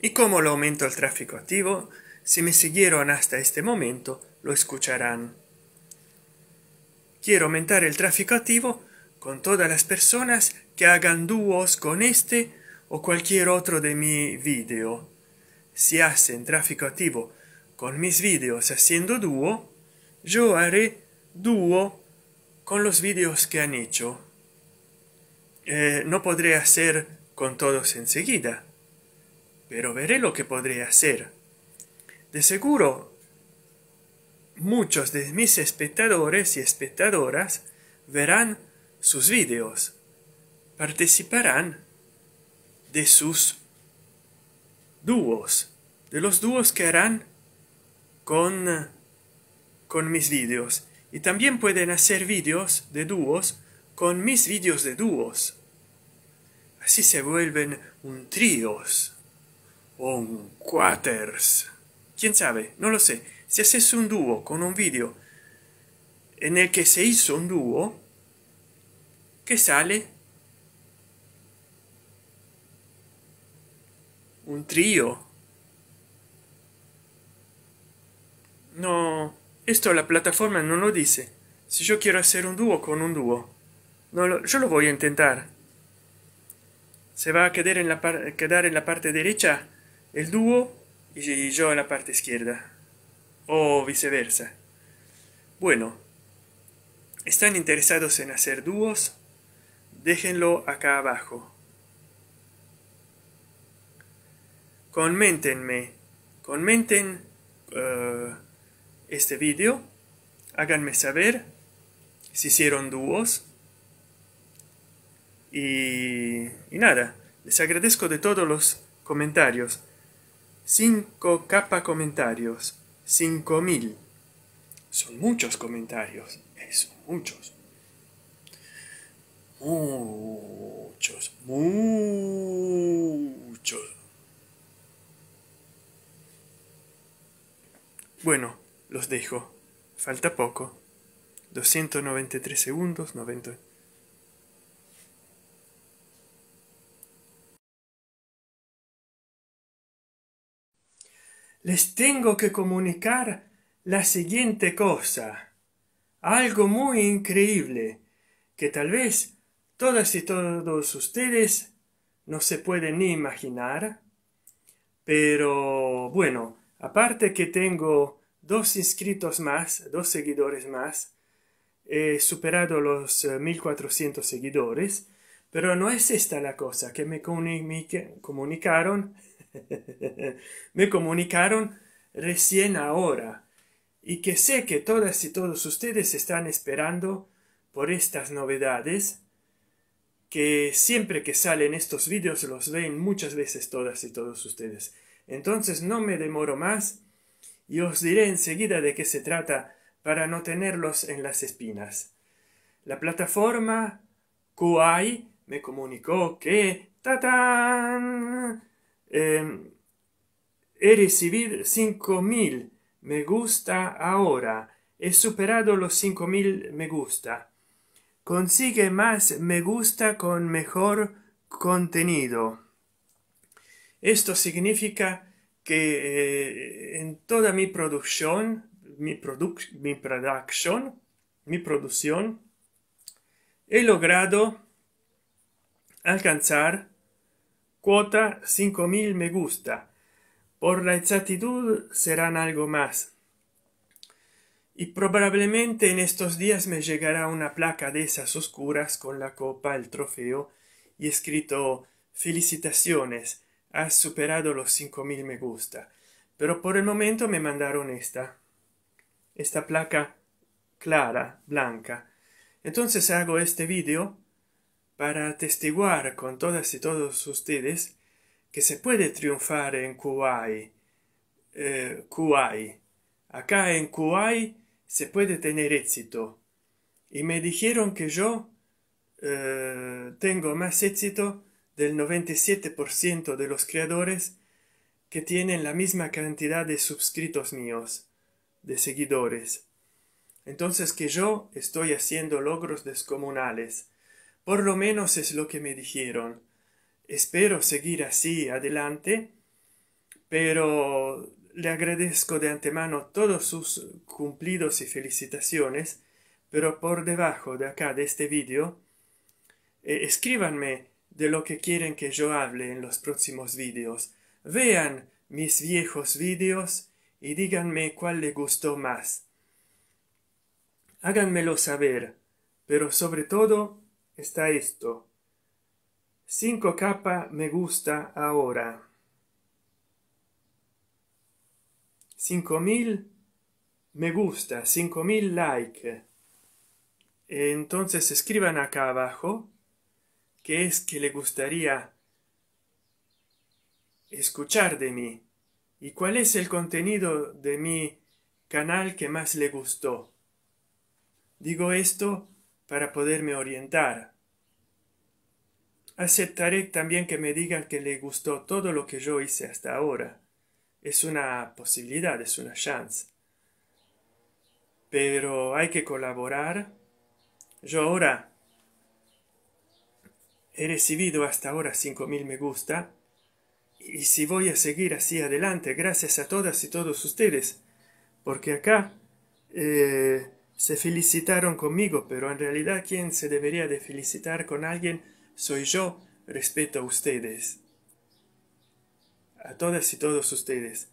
E come lo aumento il traffico attivo? Se mi siguieron hasta este momento, lo escucharán. Quiero aumentare il traffico attivo con todas las personas che hagan duos con este o cualquier otro de mi video. Si hacen traffico attivo con mis videos haciendo duo, yo haré duo con los videos que han hecho. Eh, no podré hacer con todos enseguida, pero veré lo que podré hacer. De seguro, muchos de mis espectadores y espectadoras verán sus vídeos, participarán de sus dúos, de los dúos que harán con, con mis vídeos. Y también pueden hacer vídeos de dúos con mis vídeos de dúos. Si se vuelven un tríos o un cuaters. ¿Quién sabe? No lo sé. Si haces un dúo con un vídeo en el que se hizo un dúo, que sale? Un trío. No, esto la plataforma no lo dice. Si yo quiero hacer un dúo con un dúo, no yo lo voy a intentar se va a quedar en la, quedar en la parte derecha el dúo y yo en la parte izquierda. O viceversa. Bueno, ¿están interesados en hacer dúos? Déjenlo acá abajo. Coméntenme, comenten eh, este vídeo, háganme saber si hicieron dúos y, nada, les agradezco de todos los comentarios. 5K comentarios. 5000. Son muchos comentarios. Eh, son muchos. Muchos. Muchos. Bueno, los dejo. Falta poco. 293 segundos, 90. les tengo que comunicar la siguiente cosa, algo muy increíble, que tal vez todas y todos ustedes no se pueden ni imaginar, pero bueno, aparte que tengo dos inscritos más, dos seguidores más, he superado los 1400 eh, seguidores, pero no es esta la cosa que me comunicaron Me comunicaron recién ahora y que sé que todas y todos ustedes están esperando por estas novedades que siempre que salen estos vídeos los ven muchas veces todas y todos ustedes. Entonces no me demoro más y os diré enseguida de qué se trata para no tenerlos en las espinas. La plataforma kuai me comunicó que ¡Tatán! Em, he recibido 5000 me gusta ahora he superado los 5000 me gusta consigue más me gusta con mejor contenido esto significa que eh, en toda mi producción mi, produc mi production mi producción he logrado alcanzar Cuota 5.000 me gusta. Por la exactitud serán algo más. Y probablemente en estos días me llegará una placa de esas oscuras con la copa, el trofeo y escrito felicitaciones, has superado los 5.000 me gusta. Pero por el momento me mandaron esta, esta placa clara, blanca. Entonces hago este vídeo para atestiguar con todas y todos ustedes que se puede triunfar en Kuwait. Eh, Acá en Kuwait se puede tener éxito. Y me dijeron que yo eh, tengo más éxito del 97% de los creadores que tienen la misma cantidad de suscritos míos, de seguidores. Entonces que yo estoy haciendo logros descomunales por lo menos es lo que me dijeron espero seguir así adelante pero le agradezco de antemano todos sus cumplidos y felicitaciones pero por debajo de acá de este vídeo eh, escríbanme de lo que quieren que yo hable en los próximos vídeos vean mis viejos vídeos y díganme cuál le gustó más háganmelo saber pero sobre todo está esto. 5K me gusta ahora. 5000 me gusta, 5000 like. Entonces escriban acá abajo que es que le gustaría escuchar de mí y cuál es el contenido de mi canal que más le gustó. Digo esto para poderme orientar. Aceptaré también que me digan que le gustó todo lo que yo hice hasta ahora. Es una posibilidad, es una chance. Pero hay que colaborar. Yo ahora he recibido hasta ahora 5.000 me gusta. Y si voy a seguir así adelante, gracias a todas y todos ustedes, porque acá eh, se felicitaron conmigo, pero en realidad quien se debería de felicitar con alguien soy yo respeto a ustedes, a todas y todos ustedes.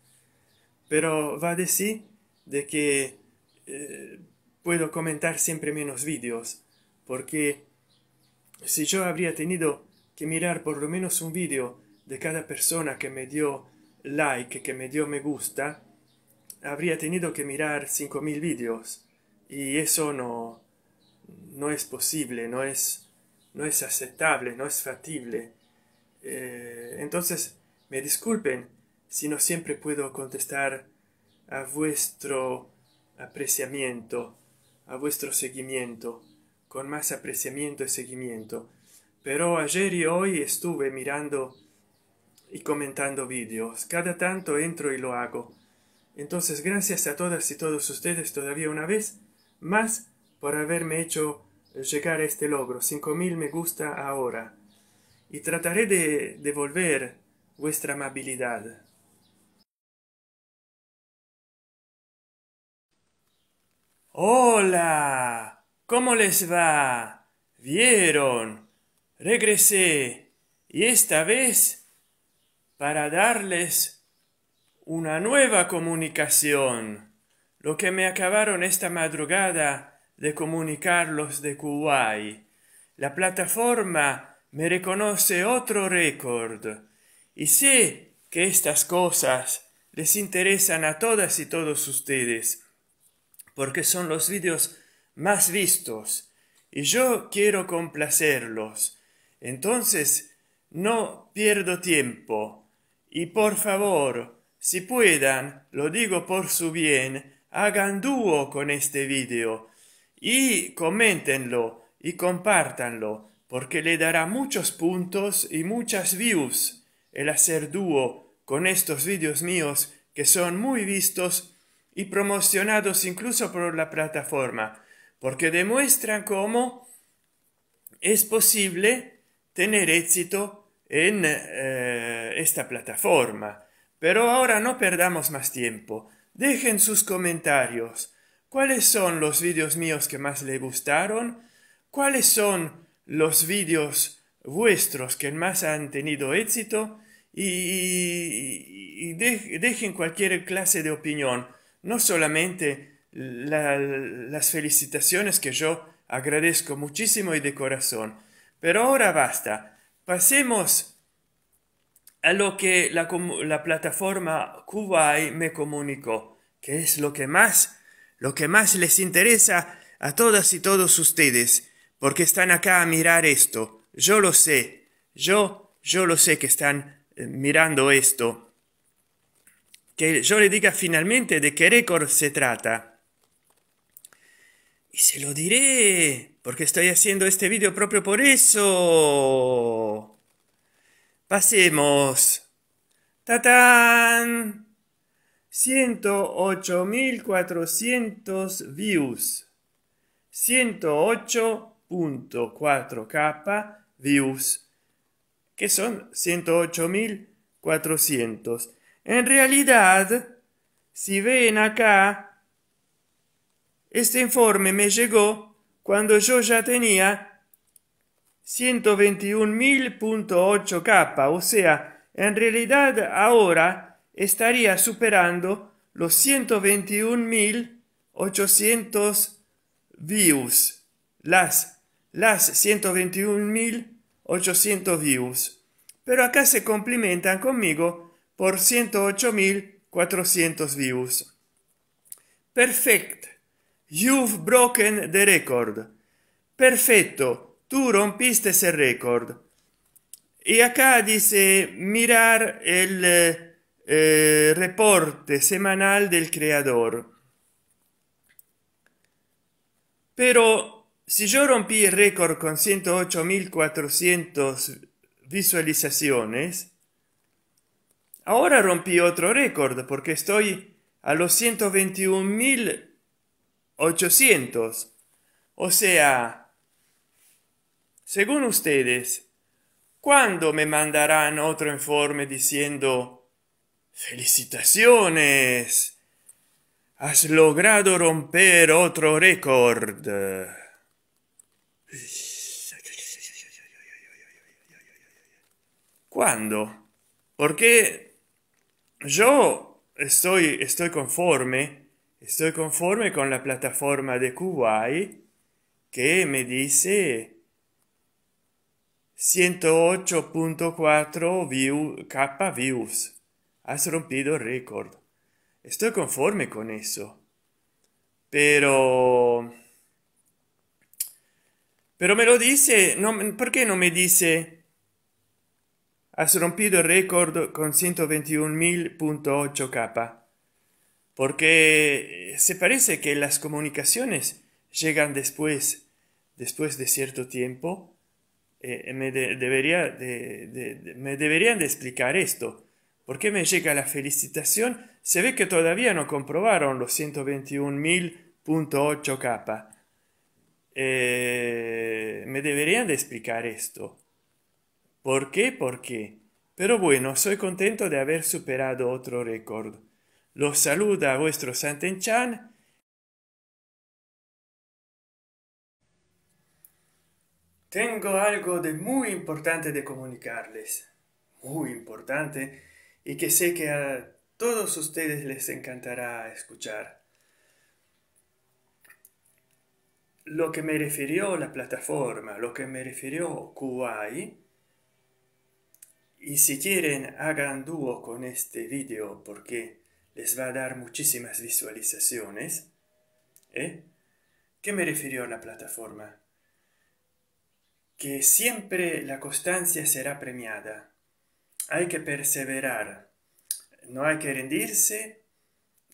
Pero va de sí de que eh, puedo comentar siempre menos vídeos, porque si yo habría tenido que mirar por lo menos un vídeo de cada persona que me dio like, que me dio me gusta, habría tenido que mirar cinco 5.000 vídeos y eso no, no es posible, no es, no es aceptable, no es factible. Eh, entonces, me disculpen si no siempre puedo contestar a vuestro apreciamiento, a vuestro seguimiento, con más apreciamiento y seguimiento. Pero ayer y hoy estuve mirando y comentando vídeos. Cada tanto entro y lo hago. Entonces, gracias a todas y todos ustedes todavía una vez más por haberme hecho llegar este logro. 5.000 me gusta ahora. Y trataré de devolver vuestra amabilidad. Hola, ¿cómo les va? ¿Vieron? Regresé y esta vez para darles una nueva comunicación que me acabaron esta madrugada de comunicar los de Kuwait. La plataforma me reconoce otro récord y sé que estas cosas les interesan a todas y todos ustedes porque son los vídeos más vistos y yo quiero complacerlos. Entonces, no pierdo tiempo y por favor, si puedan, lo digo por su bien, hagan dúo con este vídeo y coméntenlo y compartanlo, porque le dará muchos puntos y muchas views el hacer dúo con estos vídeos míos que son muy vistos y promocionados incluso por la plataforma porque demuestran cómo es posible tener éxito en eh, esta plataforma pero ahora no perdamos más tiempo Dejen sus comentarios. ¿Cuáles son los vídeos míos que más le gustaron? ¿Cuáles son los vídeos vuestros que más han tenido éxito? Y, dejen cualquier clase de opinión, no solamente las felicitaciones que yo agradezco muchísimo y de corazón. Pero ahora basta. Pasemos a lo que la, la plataforma Kuwait me comunicó, que es lo que más, lo que más les interesa a todas y todos ustedes, porque están acá a mirar esto. Yo lo sé, yo, yo lo sé que están eh, mirando esto. Que yo le diga finalmente de qué récord se trata. Y se lo diré, porque estoy haciendo este vídeo propio por eso. Pasemos. ¡Tatán! 108.400 views. 108.4k views. Que son 108.400. En realidad, si ven acá, este informe me llegó cuando yo ya tenía 121.000.8K, o sea, en realidad ahora estaría superando los 121.800 views, las, las 121.800 views. Pero acá se complementan conmigo por 108.400 views. Perfect. You've broken the record. Perfecto tú rompiste ese récord. Y acá dice mirar el eh, eh, reporte semanal del creador. Pero si yo rompí el récord con 108.400 visualizaciones, ahora rompí otro récord porque estoy a los 121.800. O sea, según ustedes, ¿cuándo me mandarán otro informe diciendo, felicitaciones, has logrado romper otro récord? ¿Cuándo? Porque yo estoy, estoy conforme, estoy conforme con la plataforma de Kuwait que me dice 108.4 view, K views. Has rompido el récord. Estoy conforme con eso. Pero... Pero me lo dice, no, ¿por qué no me dice? Has rompido el récord con 121.000.8K. Porque se parece que las comunicaciones llegan después, después de cierto tiempo, eh, me, debería de, me deberían de explicar esto. ¿Por me llega la felicitación? Se ve que todavía no comprobaron los 121.000.8K. Eh, me deberían de explicar esto. ¿Por qué? ¿Por qué? Pero bueno, soy contento de haber superado otro récord. Los saluda vuestro chan Tengo algo de muy importante de comunicarles, muy importante, y que sé que a todos ustedes les encantará escuchar. Lo que me refirió la plataforma, lo que me refirió Kuwait, y si quieren hagan dúo con este vídeo porque les va a dar muchísimas visualizaciones, ¿eh? ¿Qué me refirió la plataforma? que siempre la constancia será premiada. Hay que perseverar, no hay que rendirse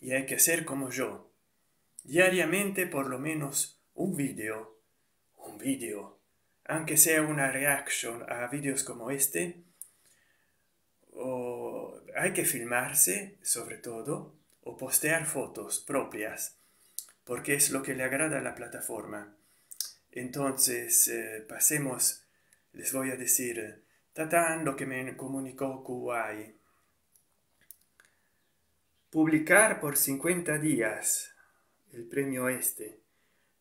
y hay que ser como yo. Diariamente por lo menos un vídeo, un vídeo, aunque sea una reaction a vídeos como este, o hay que filmarse sobre todo o postear fotos propias, porque es lo que le agrada a la plataforma entonces, eh, pasemos, les voy a decir, Tatán lo que me comunicó Kuwait. Publicar por 50 días el premio este,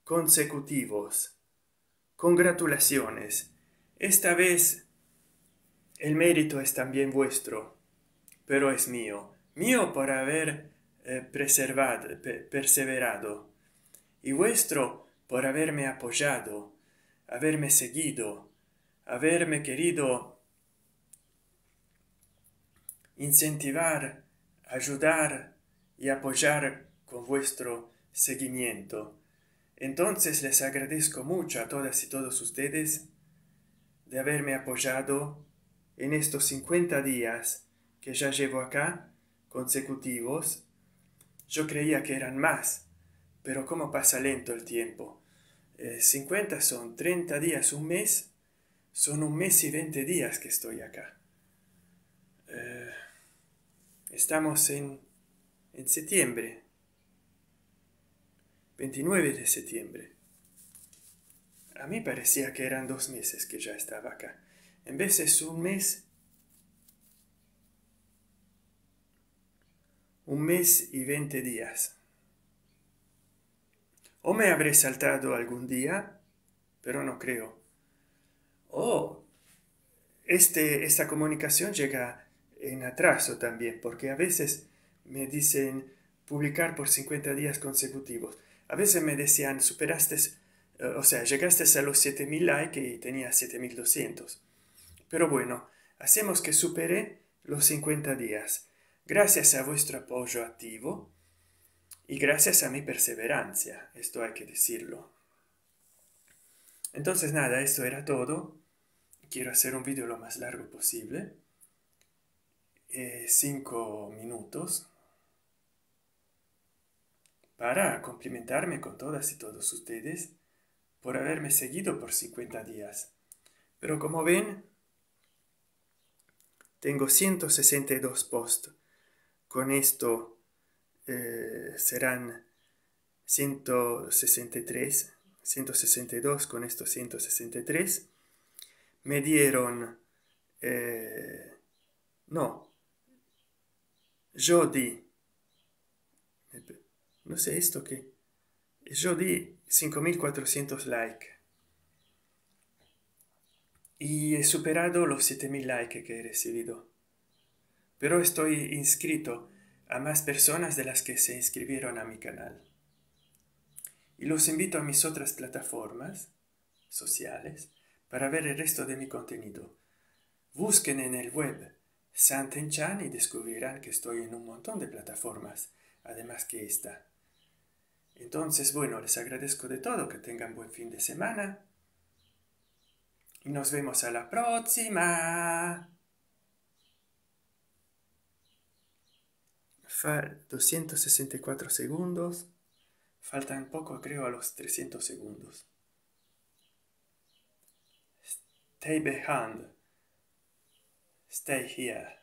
consecutivos. Congratulaciones. Esta vez el mérito es también vuestro, pero es mío. Mío por haber eh, preservado, perseverado. Y vuestro por haberme apoyado, haberme seguido, haberme querido incentivar, ayudar y apoyar con vuestro seguimiento. Entonces les agradezco mucho a todas y todos ustedes de haberme apoyado en estos 50 días que ya llevo acá consecutivos. Yo creía que eran más, pero cómo pasa lento el tiempo. 50 eh, son 30 días, un mes, son un mes y 20 días que estoy acá. Eh, estamos en, septiembre, 29 de septiembre. A mí parecía que eran dos meses que ya estaba acá. En vez es un mes un mes y 20 días. O me habré saltado algún día, pero no creo. O oh, este, esta comunicación llega en atraso también, porque a veces me dicen publicar por 50 días consecutivos. A veces me decían, superaste, eh, o sea, llegaste a los 7000 likes y tenía 7200. Pero bueno, hacemos que supere los 50 días. Gracias a vuestro apoyo activo, y gracias a mi perseverancia, esto hay que decirlo. Entonces nada, eso era todo. Quiero hacer un vídeo lo más largo posible. Eh, cinco minutos para complimentarme con todas y todos ustedes por haberme seguido por 50 días. Pero como ven, tengo 162 posts. Con esto eh, serán 163, 162 con estos 163, me dieron, eh, no, yo di, no sé esto que, yo di 5400 like y he superado los 7000 likes que he recibido, pero estoy inscrito a más personas de las que se inscribieron a mi canal. Y los invito a mis otras plataformas sociales para ver el resto de mi contenido. Busquen en el web Ten Chan y descubrirán que estoy en un montón de plataformas, además que esta. Entonces, bueno, les agradezco de todo, que tengan buen fin de semana. Y nos vemos a la próxima. 264 segundos. Faltan poco, creo, a los 300 segundos. Stay behind. Stay here.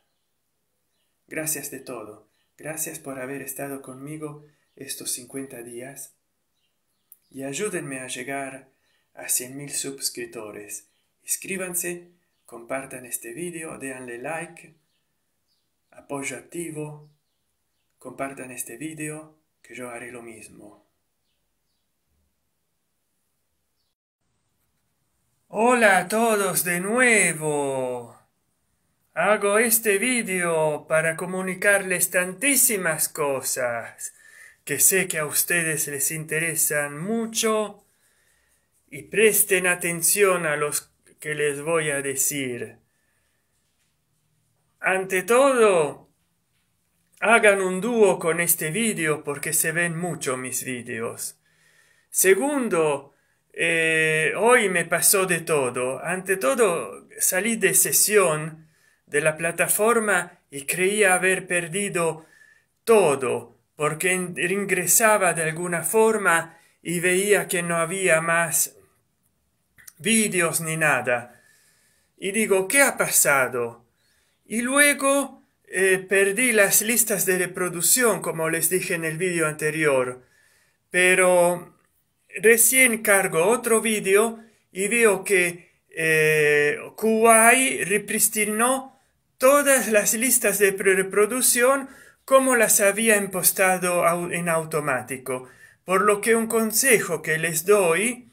Gracias de todo. Gracias por haber estado conmigo estos 50 días. Y ayúdenme a llegar a 100.000 suscriptores. Inscríbanse, compartan este video, denle like, apoyo activo compartan este vídeo, que yo haré lo mismo. Hola a todos de nuevo. Hago este vídeo para comunicarles tantísimas cosas que sé que a ustedes les interesan mucho y presten atención a los que les voy a decir. Ante todo, hagan un dúo con este vídeo porque se ven mucho mis vídeos. Segundo, eh, hoy me pasó de todo. Ante todo, salí de sesión de la plataforma y creía haber perdido todo porque ingresaba de alguna forma y veía que no había más vídeos ni nada. Y digo, ¿qué ha pasado? Y luego eh, perdí las listas de reproducción, como les dije en el vídeo anterior, pero recién cargo otro vídeo y veo que eh, Kuwait repristinó todas las listas de reproducción como las había impostado en automático. Por lo que un consejo que les doy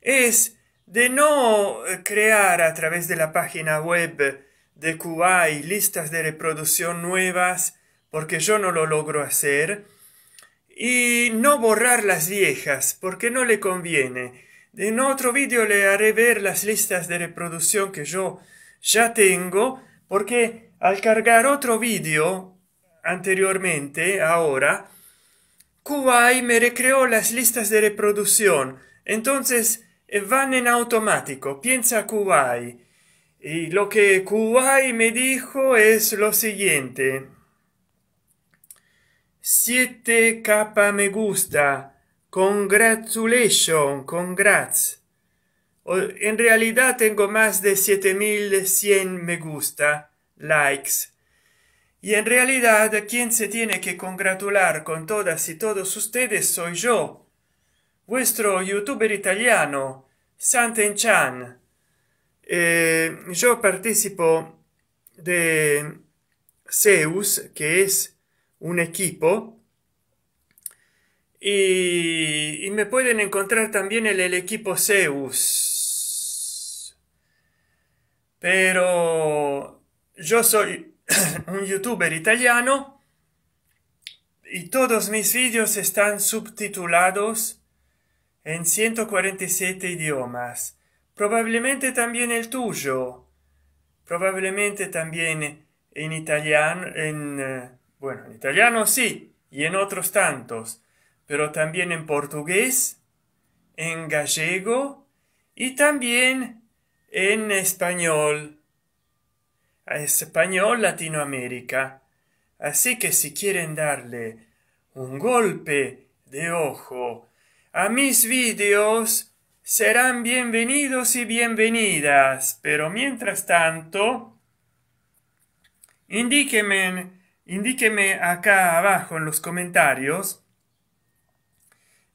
es de no eh, crear a través de la página web de Kuwait listas de reproducción nuevas porque yo no lo logro hacer y no borrar las viejas porque no le conviene en otro vídeo le haré ver las listas de reproducción que yo ya tengo porque al cargar otro vídeo anteriormente ahora QI me recreó las listas de reproducción entonces van en automático piensa QI y lo que Kuwait me dijo es lo siguiente. Siete k me gusta. Congratulations, congrats. En realidad tengo más de mil 7100 me gusta, likes. Y en realidad quien se tiene que congratular con todas y todos ustedes soy yo, vuestro youtuber italiano, Santen Chan. Eh, yo participo de Zeus, que es un equipo, y, me pueden encontrar también en el, equipo Zeus. Pero yo soy un youtuber italiano y todos mis vídeos están subtitulados en 147 idiomas probablemente también el tuyo, probablemente también en italiano, en, eh, bueno, en italiano sí, y en otros tantos, pero también en portugués, en gallego y también en español, español Latinoamérica. Así que si quieren darle un golpe de ojo a mis vídeos, serán bienvenidos y bienvenidas, pero mientras tanto, indíqueme, indíqueme acá abajo en los comentarios,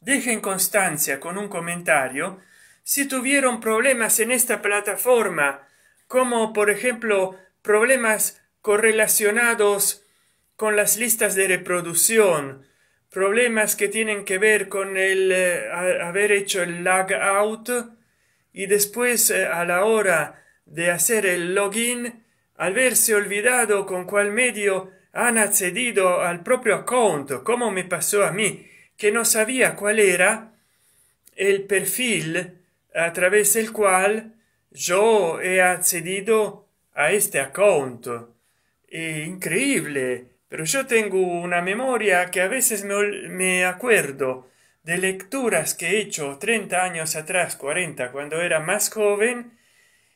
dejen constancia con un comentario si tuvieron problemas en esta plataforma, como por ejemplo problemas correlacionados con las listas de reproducción, problemas que tienen que ver con el eh, haber hecho el lag out y después eh, a la hora de hacer el login al verse olvidado con cuál medio han accedido al propio account como me pasó a mí que no sabía cuál era el perfil a través del cual yo he accedido a este account e eh, increíble Pero yo tengo una memoria que a veces me, acuerdo de lecturas que he hecho 30 años atrás, 40, cuando era más joven,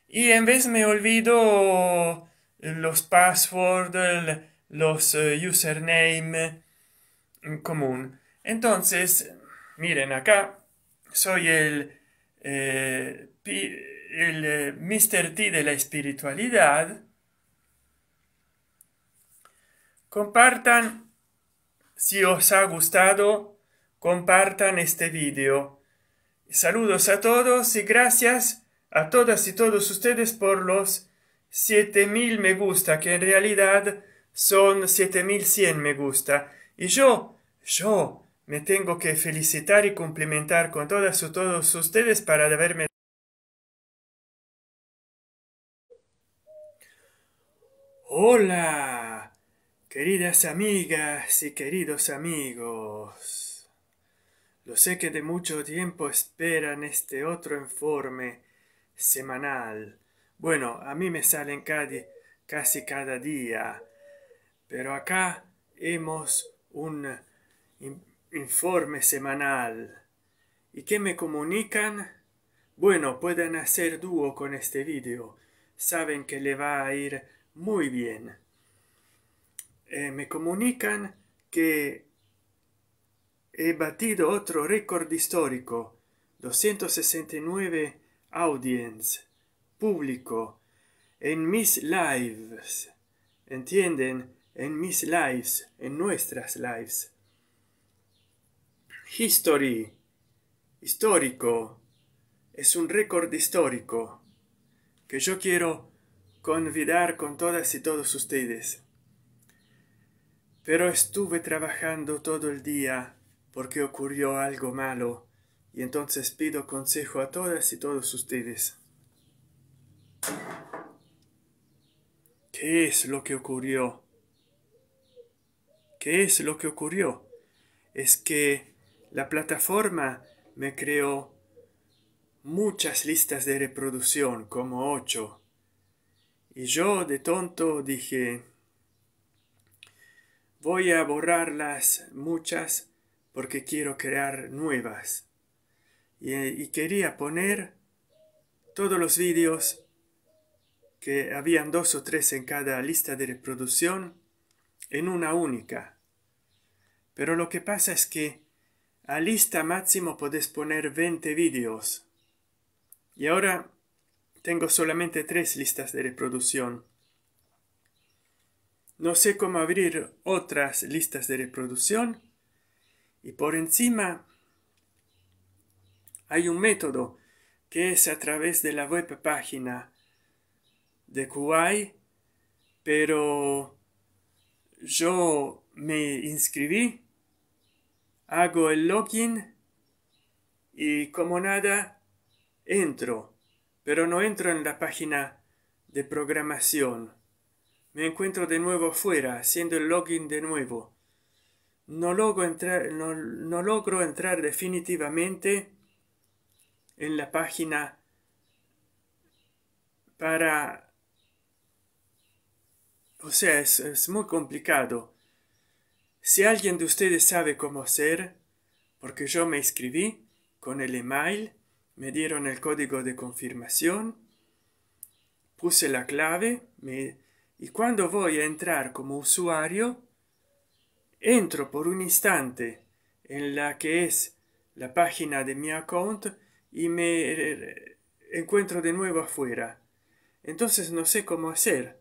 y en vez me olvido los passwords, los eh, username mm, común. Entonces, miren acá, soy el, eh, el eh, Mr. T de la espiritualidad, Compartan si os ha gustado, compartan este vídeo. Saludos a todos y gracias a todas y todos ustedes por los 7000 me gusta, que en realidad son 7100 me gusta. Y yo, yo me tengo que felicitar y cumplimentar con todas y todos ustedes para haberme Hola. Queridas amigas y queridos amigos, lo sé que de mucho tiempo esperan este otro informe semanal. Bueno, a mí me salen casi, casi cada día, pero acá hemos un informe semanal. ¿Y qué me comunican? Bueno, pueden hacer dúo con este vídeo. Saben que le va a ir muy bien. Eh, me comunican que he batido otro récord histórico 269 audience público en mis lives entienden en mis lives en nuestras lives history histórico es un récord histórico que yo quiero convidar con todas y todos ustedes pero estuve trabajando todo el día porque ocurrió algo malo y entonces pido consejo a todas y todos ustedes. ¿Qué es lo que ocurrió? ¿Qué es lo que ocurrió? Es que la plataforma me creó muchas listas de reproducción, como ocho. Y yo de tonto dije, Voy a borrar las muchas porque quiero crear nuevas. Y, y quería poner todos los vídeos que habían dos o tres en cada lista de reproducción en una única. Pero lo que pasa es que a lista máximo podés poner 20 vídeos. Y ahora tengo solamente tres listas de reproducción. No sé cómo abrir otras listas de reproducción. Y por encima hay un método que es a través de la web página de Kuwait, pero yo me inscribí, hago el login y como nada, entro, pero no entro en la página de programación me encuentro de nuevo afuera, haciendo el login de nuevo. No logro entrar, no, logro entrar definitivamente en la página para... O sea, es, es muy complicado. Si alguien de ustedes sabe cómo hacer, porque yo me inscribí con el email, me dieron el código de confirmación, puse la clave, me y cuando voy a entrar como usuario entro por un instante en la que es la página de mi account y me er, er, encuentro de nuevo afuera entonces no sé cómo hacer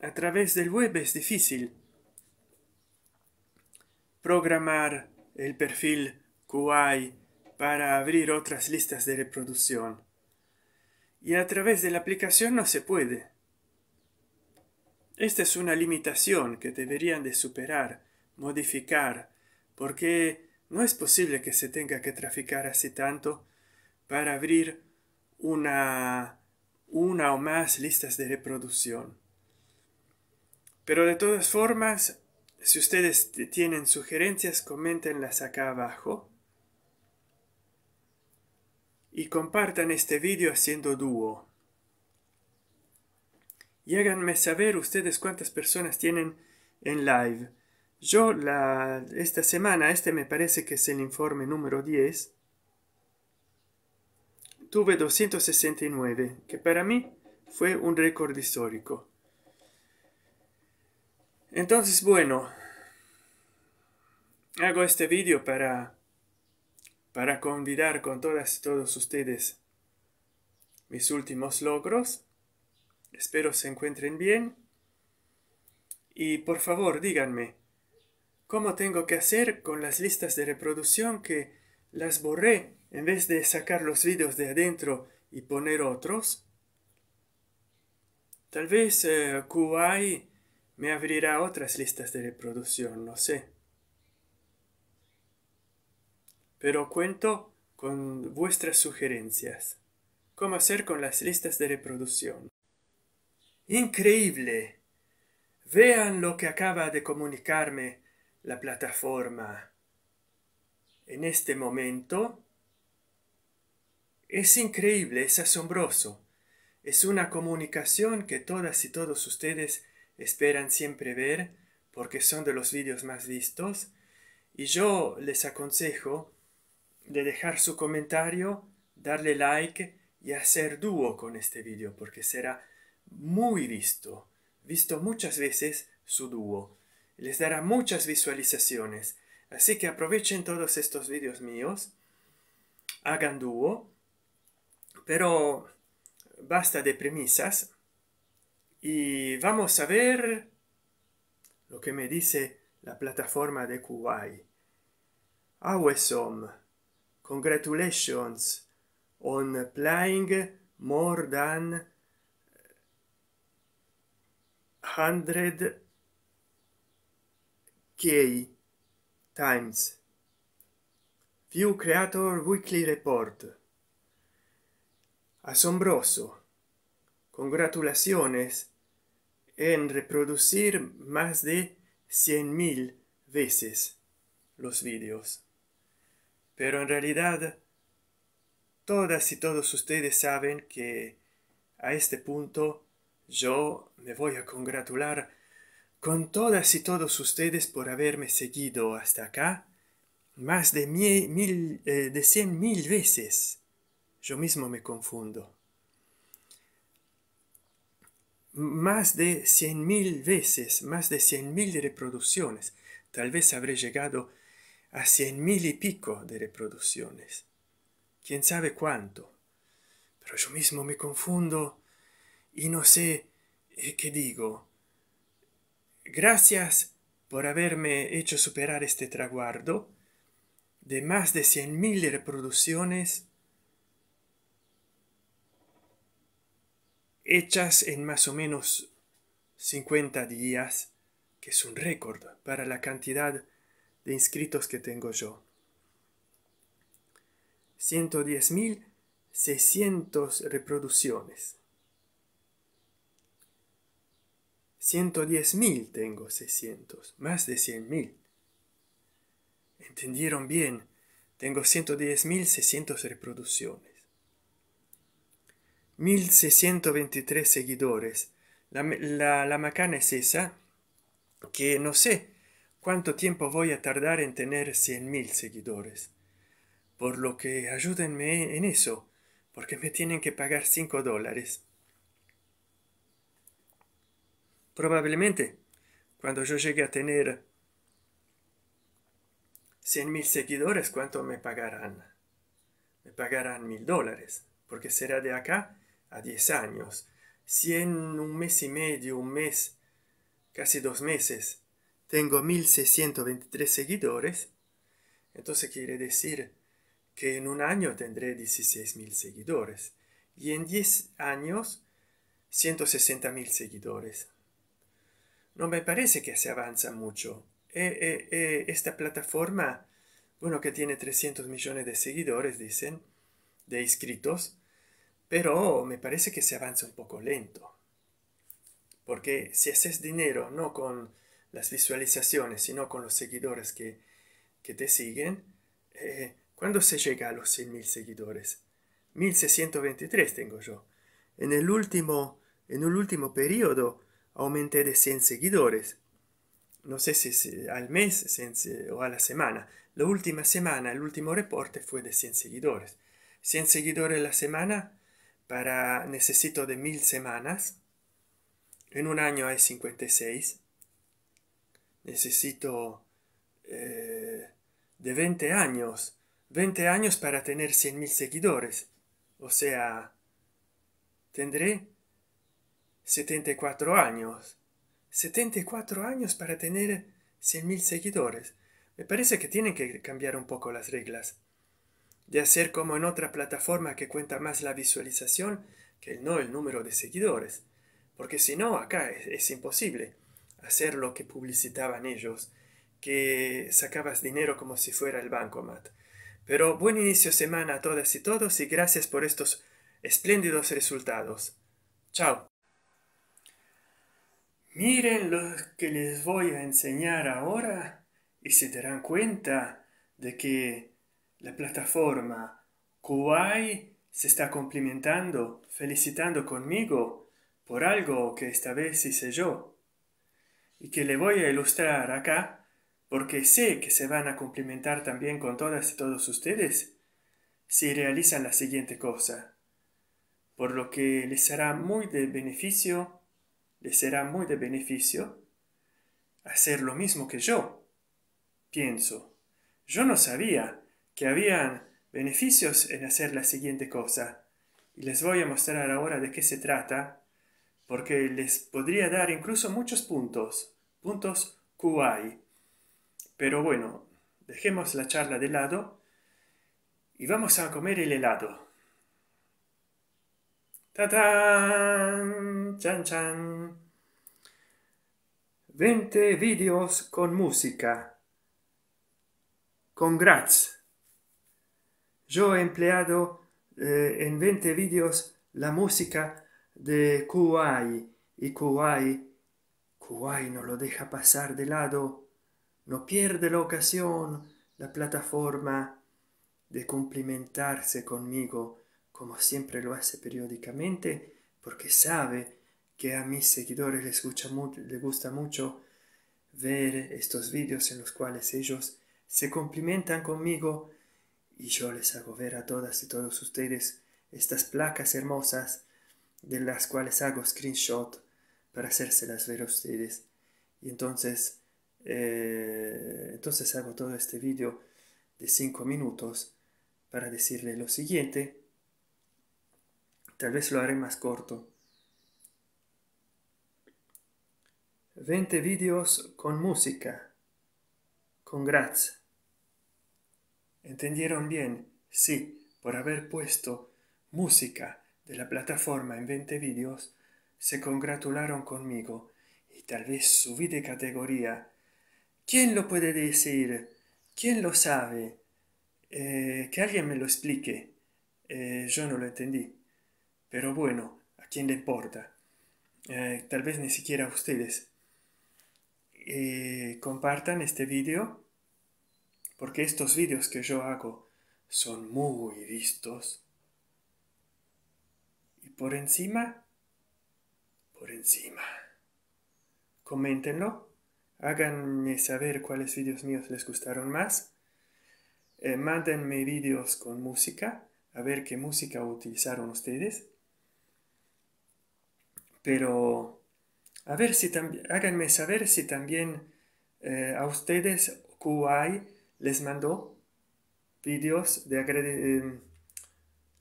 a través del web es difícil programar el perfil QI para abrir otras listas de reproducción y a través de la aplicación no se puede esta es una limitación que deberían de superar, modificar, porque no es posible que se tenga que traficar así tanto para abrir una, o más listas de reproducción. Pero de todas formas, si ustedes tienen sugerencias, coméntenlas acá abajo. Y compartan este vídeo haciendo dúo y háganme saber ustedes cuántas personas tienen en live. Yo esta semana, este me parece que es el informe número 10, tuve 269, que para mí fue un récord histórico. Entonces, bueno, hago este vídeo para para convidar con todas y todos ustedes mis últimos logros Espero se encuentren bien. Y por favor, díganme, ¿cómo tengo que hacer con las listas de reproducción que las borré en vez de sacar los vídeos de adentro y poner otros? Tal vez eh, me abrirá otras listas de reproducción, no sé. Pero cuento con vuestras sugerencias. ¿Cómo hacer con las listas de reproducción? increíble vean lo que acaba de comunicarme la plataforma en este momento es increíble es asombroso es una comunicación que todas y todos ustedes esperan siempre ver porque son de los vídeos más vistos y yo les aconsejo de dejar su comentario darle like y hacer dúo con este vídeo porque será muy visto, visto muchas veces su dúo. Les dará muchas visualizaciones. Así que aprovechen todos estos vídeos míos, hagan dúo, pero basta de premisas y vamos a ver lo que me dice la plataforma de Kuwait. Awesome! Congratulations on playing more than 100 k times view creator weekly report asombroso congratulaciones en reproducir más de 100.000 veces los vídeos pero en realidad todas y todos ustedes saben que a este punto yo me voy a congratular con todas y todos ustedes por haberme seguido hasta acá más de, mil, mil eh, de cien mil veces. Yo mismo me confundo. Más de cien mil veces, más de cien mil reproducciones. Tal vez habré llegado a cien mil y pico de reproducciones. Quién sabe cuánto. Pero yo mismo me confundo y no sé eh, qué digo. Gracias por haberme hecho superar este traguardo de más de 100.000 reproducciones hechas en más o menos 50 días, que es un récord para la cantidad de inscritos que tengo yo. 110.600 reproducciones. 110.000 tengo 600, más de 100.000. Entendieron bien, tengo 110.600 reproducciones. 1.623 seguidores. La, la, la macana es esa, que no sé cuánto tiempo voy a tardar en tener 100.000 seguidores. Por lo que ayúdenme en eso, porque me tienen que pagar 5 dólares. Probablemente, cuando yo llegue a tener 100.000 seguidores, ¿cuánto me pagarán? Me pagarán mil dólares, porque será de acá a 10 años. Si en un mes y medio, un mes, casi dos meses. Tengo 1623 seguidores, entonces quiere decir que en un año tendré 16.000 seguidores y en 10 años 160.000 seguidores no me parece que se avanza mucho. Eh, eh, eh, esta plataforma, bueno, que tiene 300 millones de seguidores, dicen, de inscritos, pero me parece que se avanza un poco lento. Porque si haces dinero no con las visualizaciones, sino con los seguidores que, te siguen, ¿cuándo se llega a los 100.000 seguidores? 1623 tengo yo. En el último, en el último periodo, aumenté de 100 seguidores. No sé si, eh, al mes o a la semana. La última semana, el último reporte fue de 100 seguidores. 100 seguidores la semana para necesito de 1000 semanas. En un año hay 56. Necesito eh, de 20 años. 20 años para tener 100.000 seguidores. O sea, tendré 74 años. 74 años para tener 100.000 seguidores. Me parece que tienen que cambiar un poco las reglas. De hacer como en otra plataforma que cuenta más la visualización que el no el número de seguidores. Porque si no, acá es, imposible hacer lo que publicitaban ellos, que sacabas dinero como si fuera el Bancomat. Pero buen inicio semana a todas y todos y gracias por estos espléndidos resultados. Chao. Miren lo que les voy a enseñar ahora y se darán cuenta de que la plataforma Kuwait se está cumplimentando, felicitando conmigo por algo que esta vez hice yo y que le voy a ilustrar acá porque sé que se van a cumplimentar también con todas y todos ustedes si realizan la siguiente cosa, por lo que les será muy de beneficio será muy de beneficio hacer lo mismo que yo. Pienso, yo no sabía que habían beneficios en hacer la siguiente cosa, y les voy a mostrar ahora de qué se trata, porque les podría dar incluso muchos puntos, puntos kuai. Pero bueno, dejemos la charla de lado y vamos a comer el helado. ¡Chan, chan! 20 vídeos con música. Congrats. Yo he empleado eh, en 20 vídeos la música de Kuwait. y Kuwait, Kuwai no lo deja pasar de lado, no pierde la ocasión, la plataforma de cumplimentarse conmigo como siempre lo hace periódicamente, porque sabe que a mis seguidores les, gusta, gusta mucho ver estos vídeos en los cuales ellos se complimentan conmigo y yo les hago ver a todas y todos ustedes estas placas hermosas de las cuales hago screenshot para hacérselas ver a ustedes. Y entonces, eh, entonces hago todo este vídeo de 5 minutos para decirle lo siguiente Tal vez lo haré más corto. 20 vídeos con música. con Congrats. ¿Entendieron bien? Sí, por haber puesto música de la plataforma en 20 vídeos, se congratularon conmigo y tal vez subí de categoría. ¿Quién lo puede decir? ¿Quién lo sabe? Eh, que alguien me lo explique. Eh, yo no lo entendí. Pero bueno, ¿a quién le importa? Eh, tal vez ni siquiera a ustedes. Eh, compartan este vídeo porque estos vídeos que yo hago son muy vistos. Y por encima, por encima. Coméntenlo, háganme saber cuáles vídeos míos les gustaron más. Eh, mándenme vídeos con música, a ver qué música utilizaron ustedes pero a ver si también, háganme saber si también eh, a ustedes Kuwait les mandó videos de em,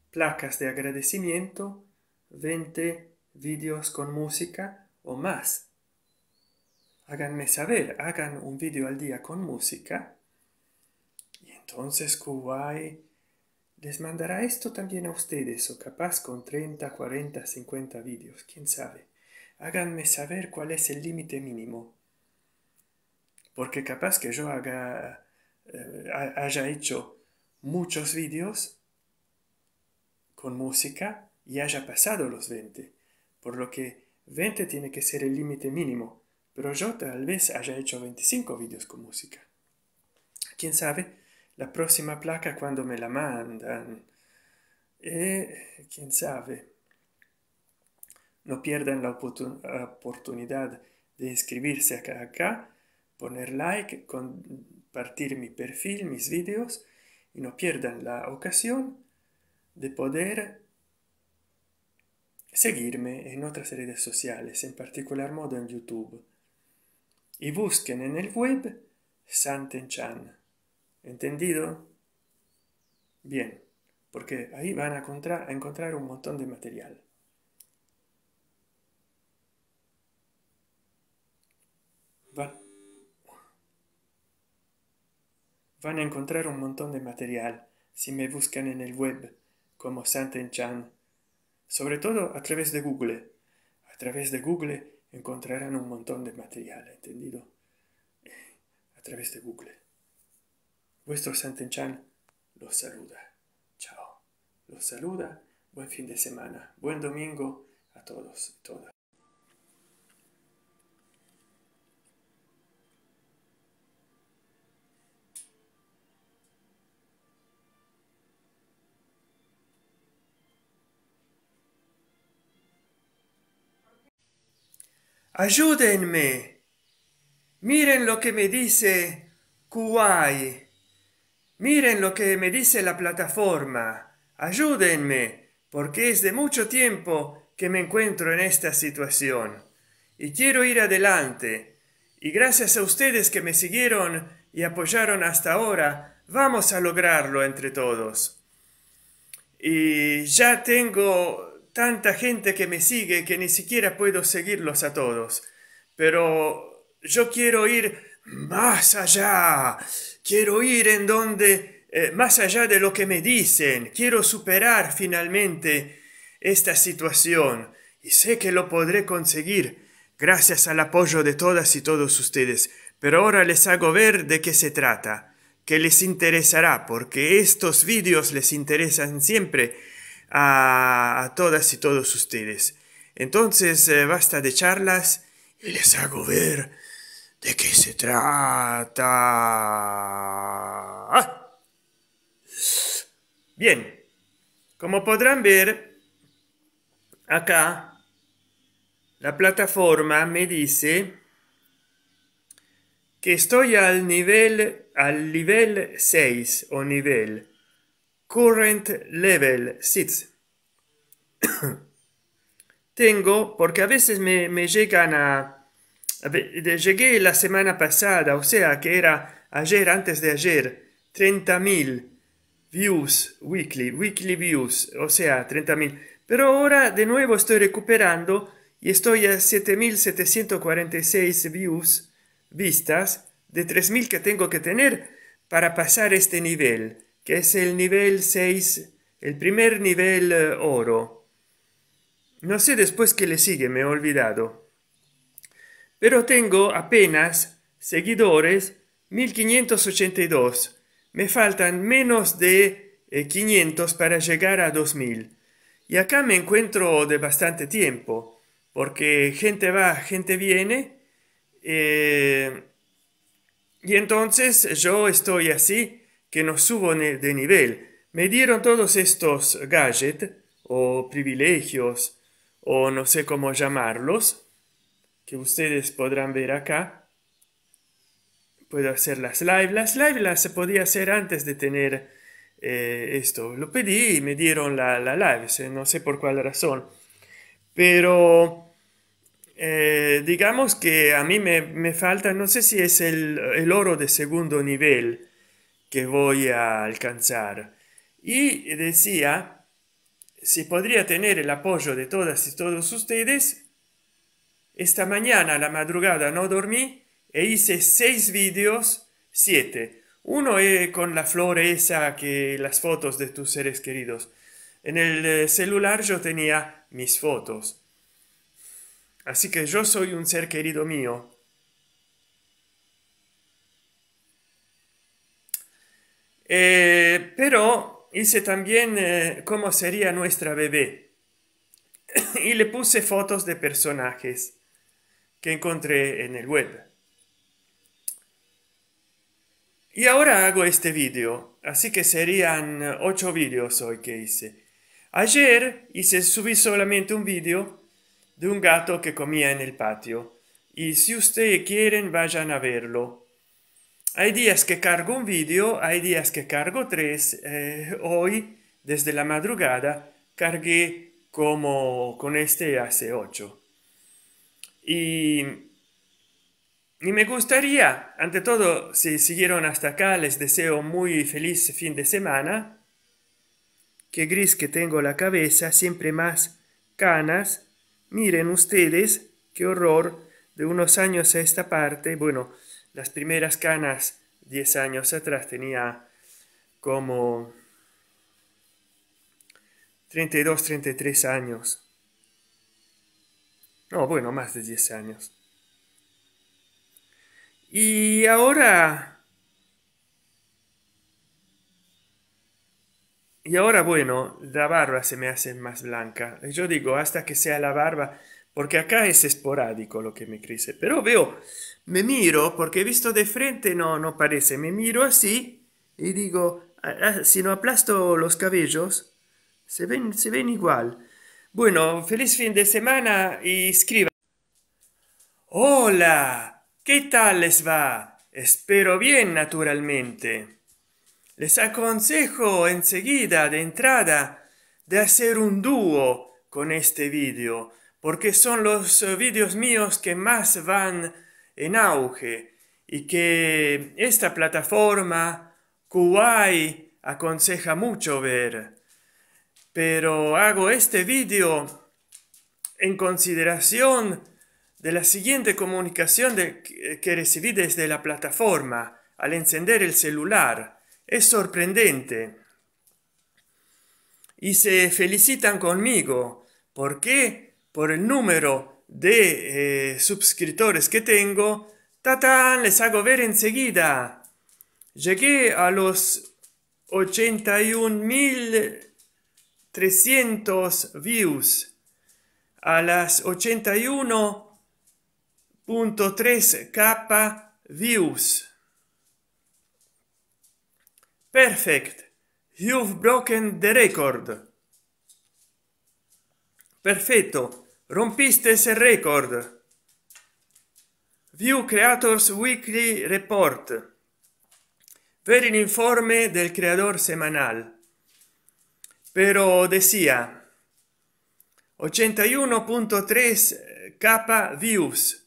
placas de agradecimiento, 20 vídeos con música o más. Háganme saber, hagan un vídeo al día con música. Y entonces Kuwait les mandará esto también a ustedes o capaz con 30, 40, 50 vídeos, quién sabe. Háganme saber cuál es el límite mínimo. Porque capaz que yo eh, haya hecho muchos vídeos con música y haya pasado los 20. Por lo que 20 tiene que ser el límite mínimo. Pero yo tal vez haya hecho 25 vídeos con música. ¿Quién sabe? la próxima placa cuando me la mandan. Y quién sabe. No pierdan la oportunidad de inscribirse acá, acá, poner like, compartir mi perfil, mis vídeos y no pierdan la ocasión de poder seguirme en otras redes sociales, en particular modo en YouTube. Y busquen en el web Santen Chan. ¿Entendido? Bien, porque ahí van a encontrar, un montón de material. Van, a encontrar un montón de material si me buscan en el web como Santen Chan, sobre todo a través de Google. A través de Google encontrarán un montón de material, ¿entendido? A través de Google. Vuestro Santenchan los saluda. Chao. Los saluda. Buen fin de semana. Buen domingo a todos y todas. Ayúdenme. Miren lo que me dice Kuwait miren lo que me dice la plataforma ayúdenme porque es de mucho tiempo que me encuentro en esta situación y quiero ir adelante y gracias a ustedes que me siguieron y apoyaron hasta ahora vamos a lograrlo entre todos y ya tengo tanta gente que me sigue que ni siquiera puedo seguirlos a todos pero yo quiero ir más allá, quiero ir en donde, eh, más allá de lo que me dicen, quiero superar finalmente esta situación y sé que lo podré conseguir gracias al apoyo de todas y todos ustedes, pero ahora les hago ver de qué se trata, que les interesará, porque estos vídeos les interesan siempre a, todas y todos ustedes. Entonces, eh, basta de charlas y les hago ver ¿De qué se trata? Ah. Bien, como podrán ver, acá la plataforma me dice que estoy al nivel, al nivel 6 o nivel Current Level 6. Tengo, porque a veces me llegan a Llegué la semana pasada, o sea que era ayer antes de ayer, 30.000 views weekly, weekly views, o sea, 30.000. Pero ahora de nuevo estoy recuperando y estoy a 7.746 views vistas de 3.000 que tengo que tener para pasar este nivel, que es el nivel 6, el primer nivel eh, oro. No sé después qué le sigue, me he olvidado pero tengo apenas seguidores 1582 me faltan menos de 500 eh, para llegar a 2000 y acá me encuentro de bastante tiempo porque gente va gente viene eh, y entonces yo estoy así que no subo de nivel me dieron todos estos gadgets o privilegios o no sé cómo llamarlos que ustedes podrán ver acá. Puedo hacer las live. Las live las se podía hacer antes de tener eh, esto. Lo pedí y me dieron la, la live, eh, no sé por cuál razón. Pero eh, digamos que a mí me, falta, no sé si es el, el, oro de segundo nivel que voy a alcanzar. Y decía, si podría tener el apoyo de todas y todos ustedes, esta mañana la madrugada no dormí e hice seis vídeos siete uno es eh, con la flor esa que las fotos de tus seres queridos en el eh, celular yo tenía mis fotos así que yo soy un ser querido mío eh, pero hice también cómo sería nuestra bebé y le puse fotos de personajes que encontré en el web. Y ahora hago este vídeo, así que serían 8 eh, vídeos hoy que hice. Ayer hice subí solamente un vídeo de un gato que comía en el patio. Y si ustedes quieren, vayan a verlo. Hay días que cargo un vídeo, hay días que cargo tres. Eh, hoy, desde la madrugada, cargué como con este hace 8. Y, me gustaría, ante todo, si siguieron hasta acá, les deseo muy feliz fin de semana. Qué gris que tengo la cabeza, siempre más canas. Miren ustedes, qué horror, de unos años a esta parte, bueno, las primeras canas 10 años atrás tenía como 32, 33 años bueno, más de 10 años. Y ahora... Y ahora, bueno, la barba se me hace más blanca. Yo digo, hasta que sea la barba, porque acá es esporádico lo que me crece. Pero veo, me miro, porque visto de frente no, no parece. Me miro así y digo, ah, ah, si no aplasto los cabellos, se ven, se ven igual. Bueno, feliz fin de semana y escriba. Hola, ¿qué tal les va? Espero bien, naturalmente. Les aconsejo enseguida de entrada de hacer un dúo con este vídeo, porque son los vídeos míos que más van en auge y que esta plataforma Kuwait aconseja mucho ver pero hago este vídeo en consideración de la siguiente comunicación que recibí desde la plataforma al encender el celular. Es sorprendente. Y se felicitan conmigo. porque Por el número de eh, suscriptores que tengo. ¡Tatán! Les hago ver enseguida. Llegué a los 81 mil 300 views a las 81.3 k views perfect you've broken the record perfetto rompiste il record view creators weekly report per l'informe del creador semanal pero decía 81.3 k eh, views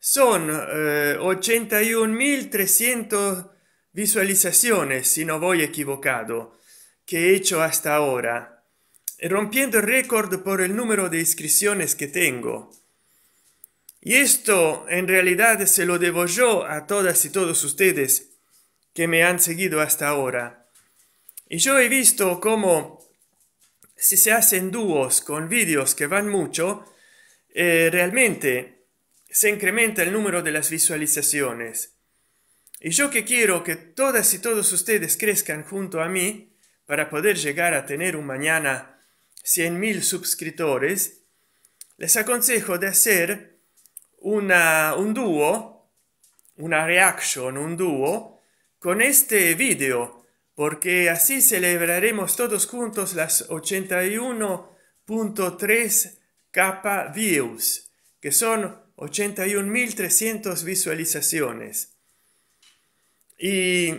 son 81.300 eh, visualizaciones si no voy equivocado que he hecho hasta ahora rompiendo el récord por el número de inscripciones que tengo y esto en realidad se lo debo yo a todas y todos ustedes que me han seguido hasta ahora y yo he visto cómo si se hacen dúos con vídeos que van mucho, eh, realmente se incrementa el número de las visualizaciones. Y yo que quiero que todas y todos ustedes crezcan junto a mí para poder llegar a tener un mañana 100.000 suscriptores, les aconsejo de hacer un dúo, una reaction, un dúo, con este vídeo porque así celebraremos todos juntos las 81.3 capa views, que son 81.300 visualizaciones. Y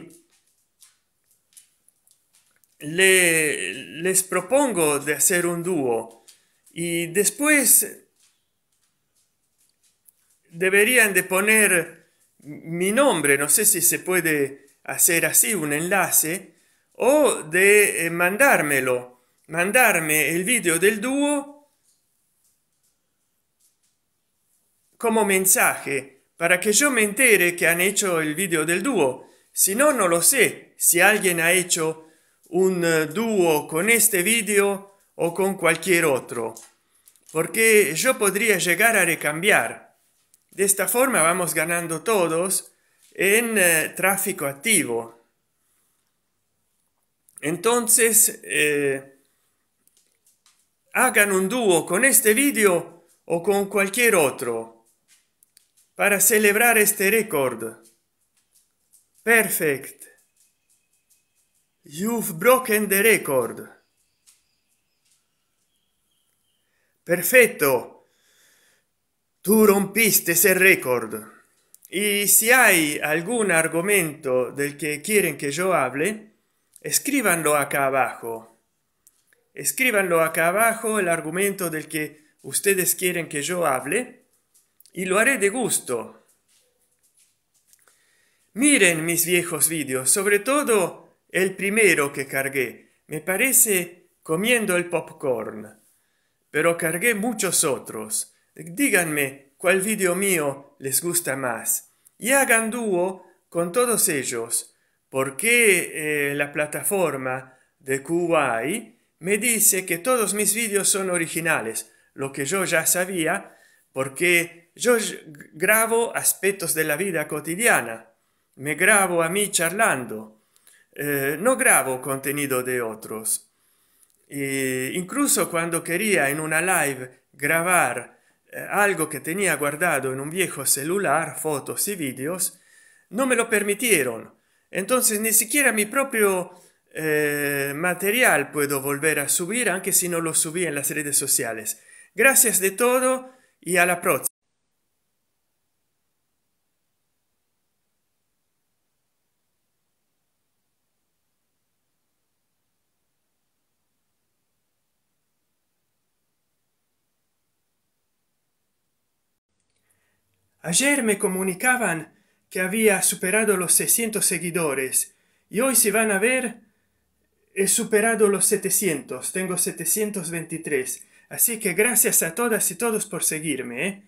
les propongo de hacer un dúo y después deberían de poner mi nombre, no sé si se puede hacer así un enlace o de eh, mandármelo, mandarme el vídeo del dúo como mensaje para que yo me entere que han hecho el vídeo del dúo. Si no, no lo sé. Si alguien ha hecho un eh, dúo con este vídeo o con cualquier otro. Porque yo podría llegar a recambiar. De esta forma vamos ganando todos en eh, tráfico activo entonces eh, hagan un dúo con este vídeo o con cualquier otro para celebrar este récord perfect you've broken the record perfecto tú rompiste ese récord Y si hay algún argumento del que quieren que yo hable, escríbanlo acá abajo. Escríbanlo acá abajo el argumento del que ustedes quieren que yo hable y lo haré de gusto. Miren mis viejos vídeos, sobre todo el primero que cargué. Me parece comiendo el popcorn, pero cargué muchos otros. Díganme cuál vídeo mío les gusta más y hagan dúo con todos ellos porque eh, la plataforma de Kuwai me dice que todos mis vídeos son originales, lo que yo ya sabía, porque yo grabo aspectos de la vida cotidiana, me grabo a mí charlando, eh, no grabo contenido de otros. incluso cuando quería en una live grabar eh, algo que tenía guardado en un viejo celular, fotos y vídeos, no me lo permitieron. Entonces ni siquiera mi propio eh, material puedo volver a subir, aunque si no lo subí en las redes sociales. Gracias de todo y a la próxima. Ayer me comunicaban que había superado los 600 seguidores y hoy si van a ver he superado los 700, tengo 723. Así que gracias a todas y todos por seguirme. ¿eh?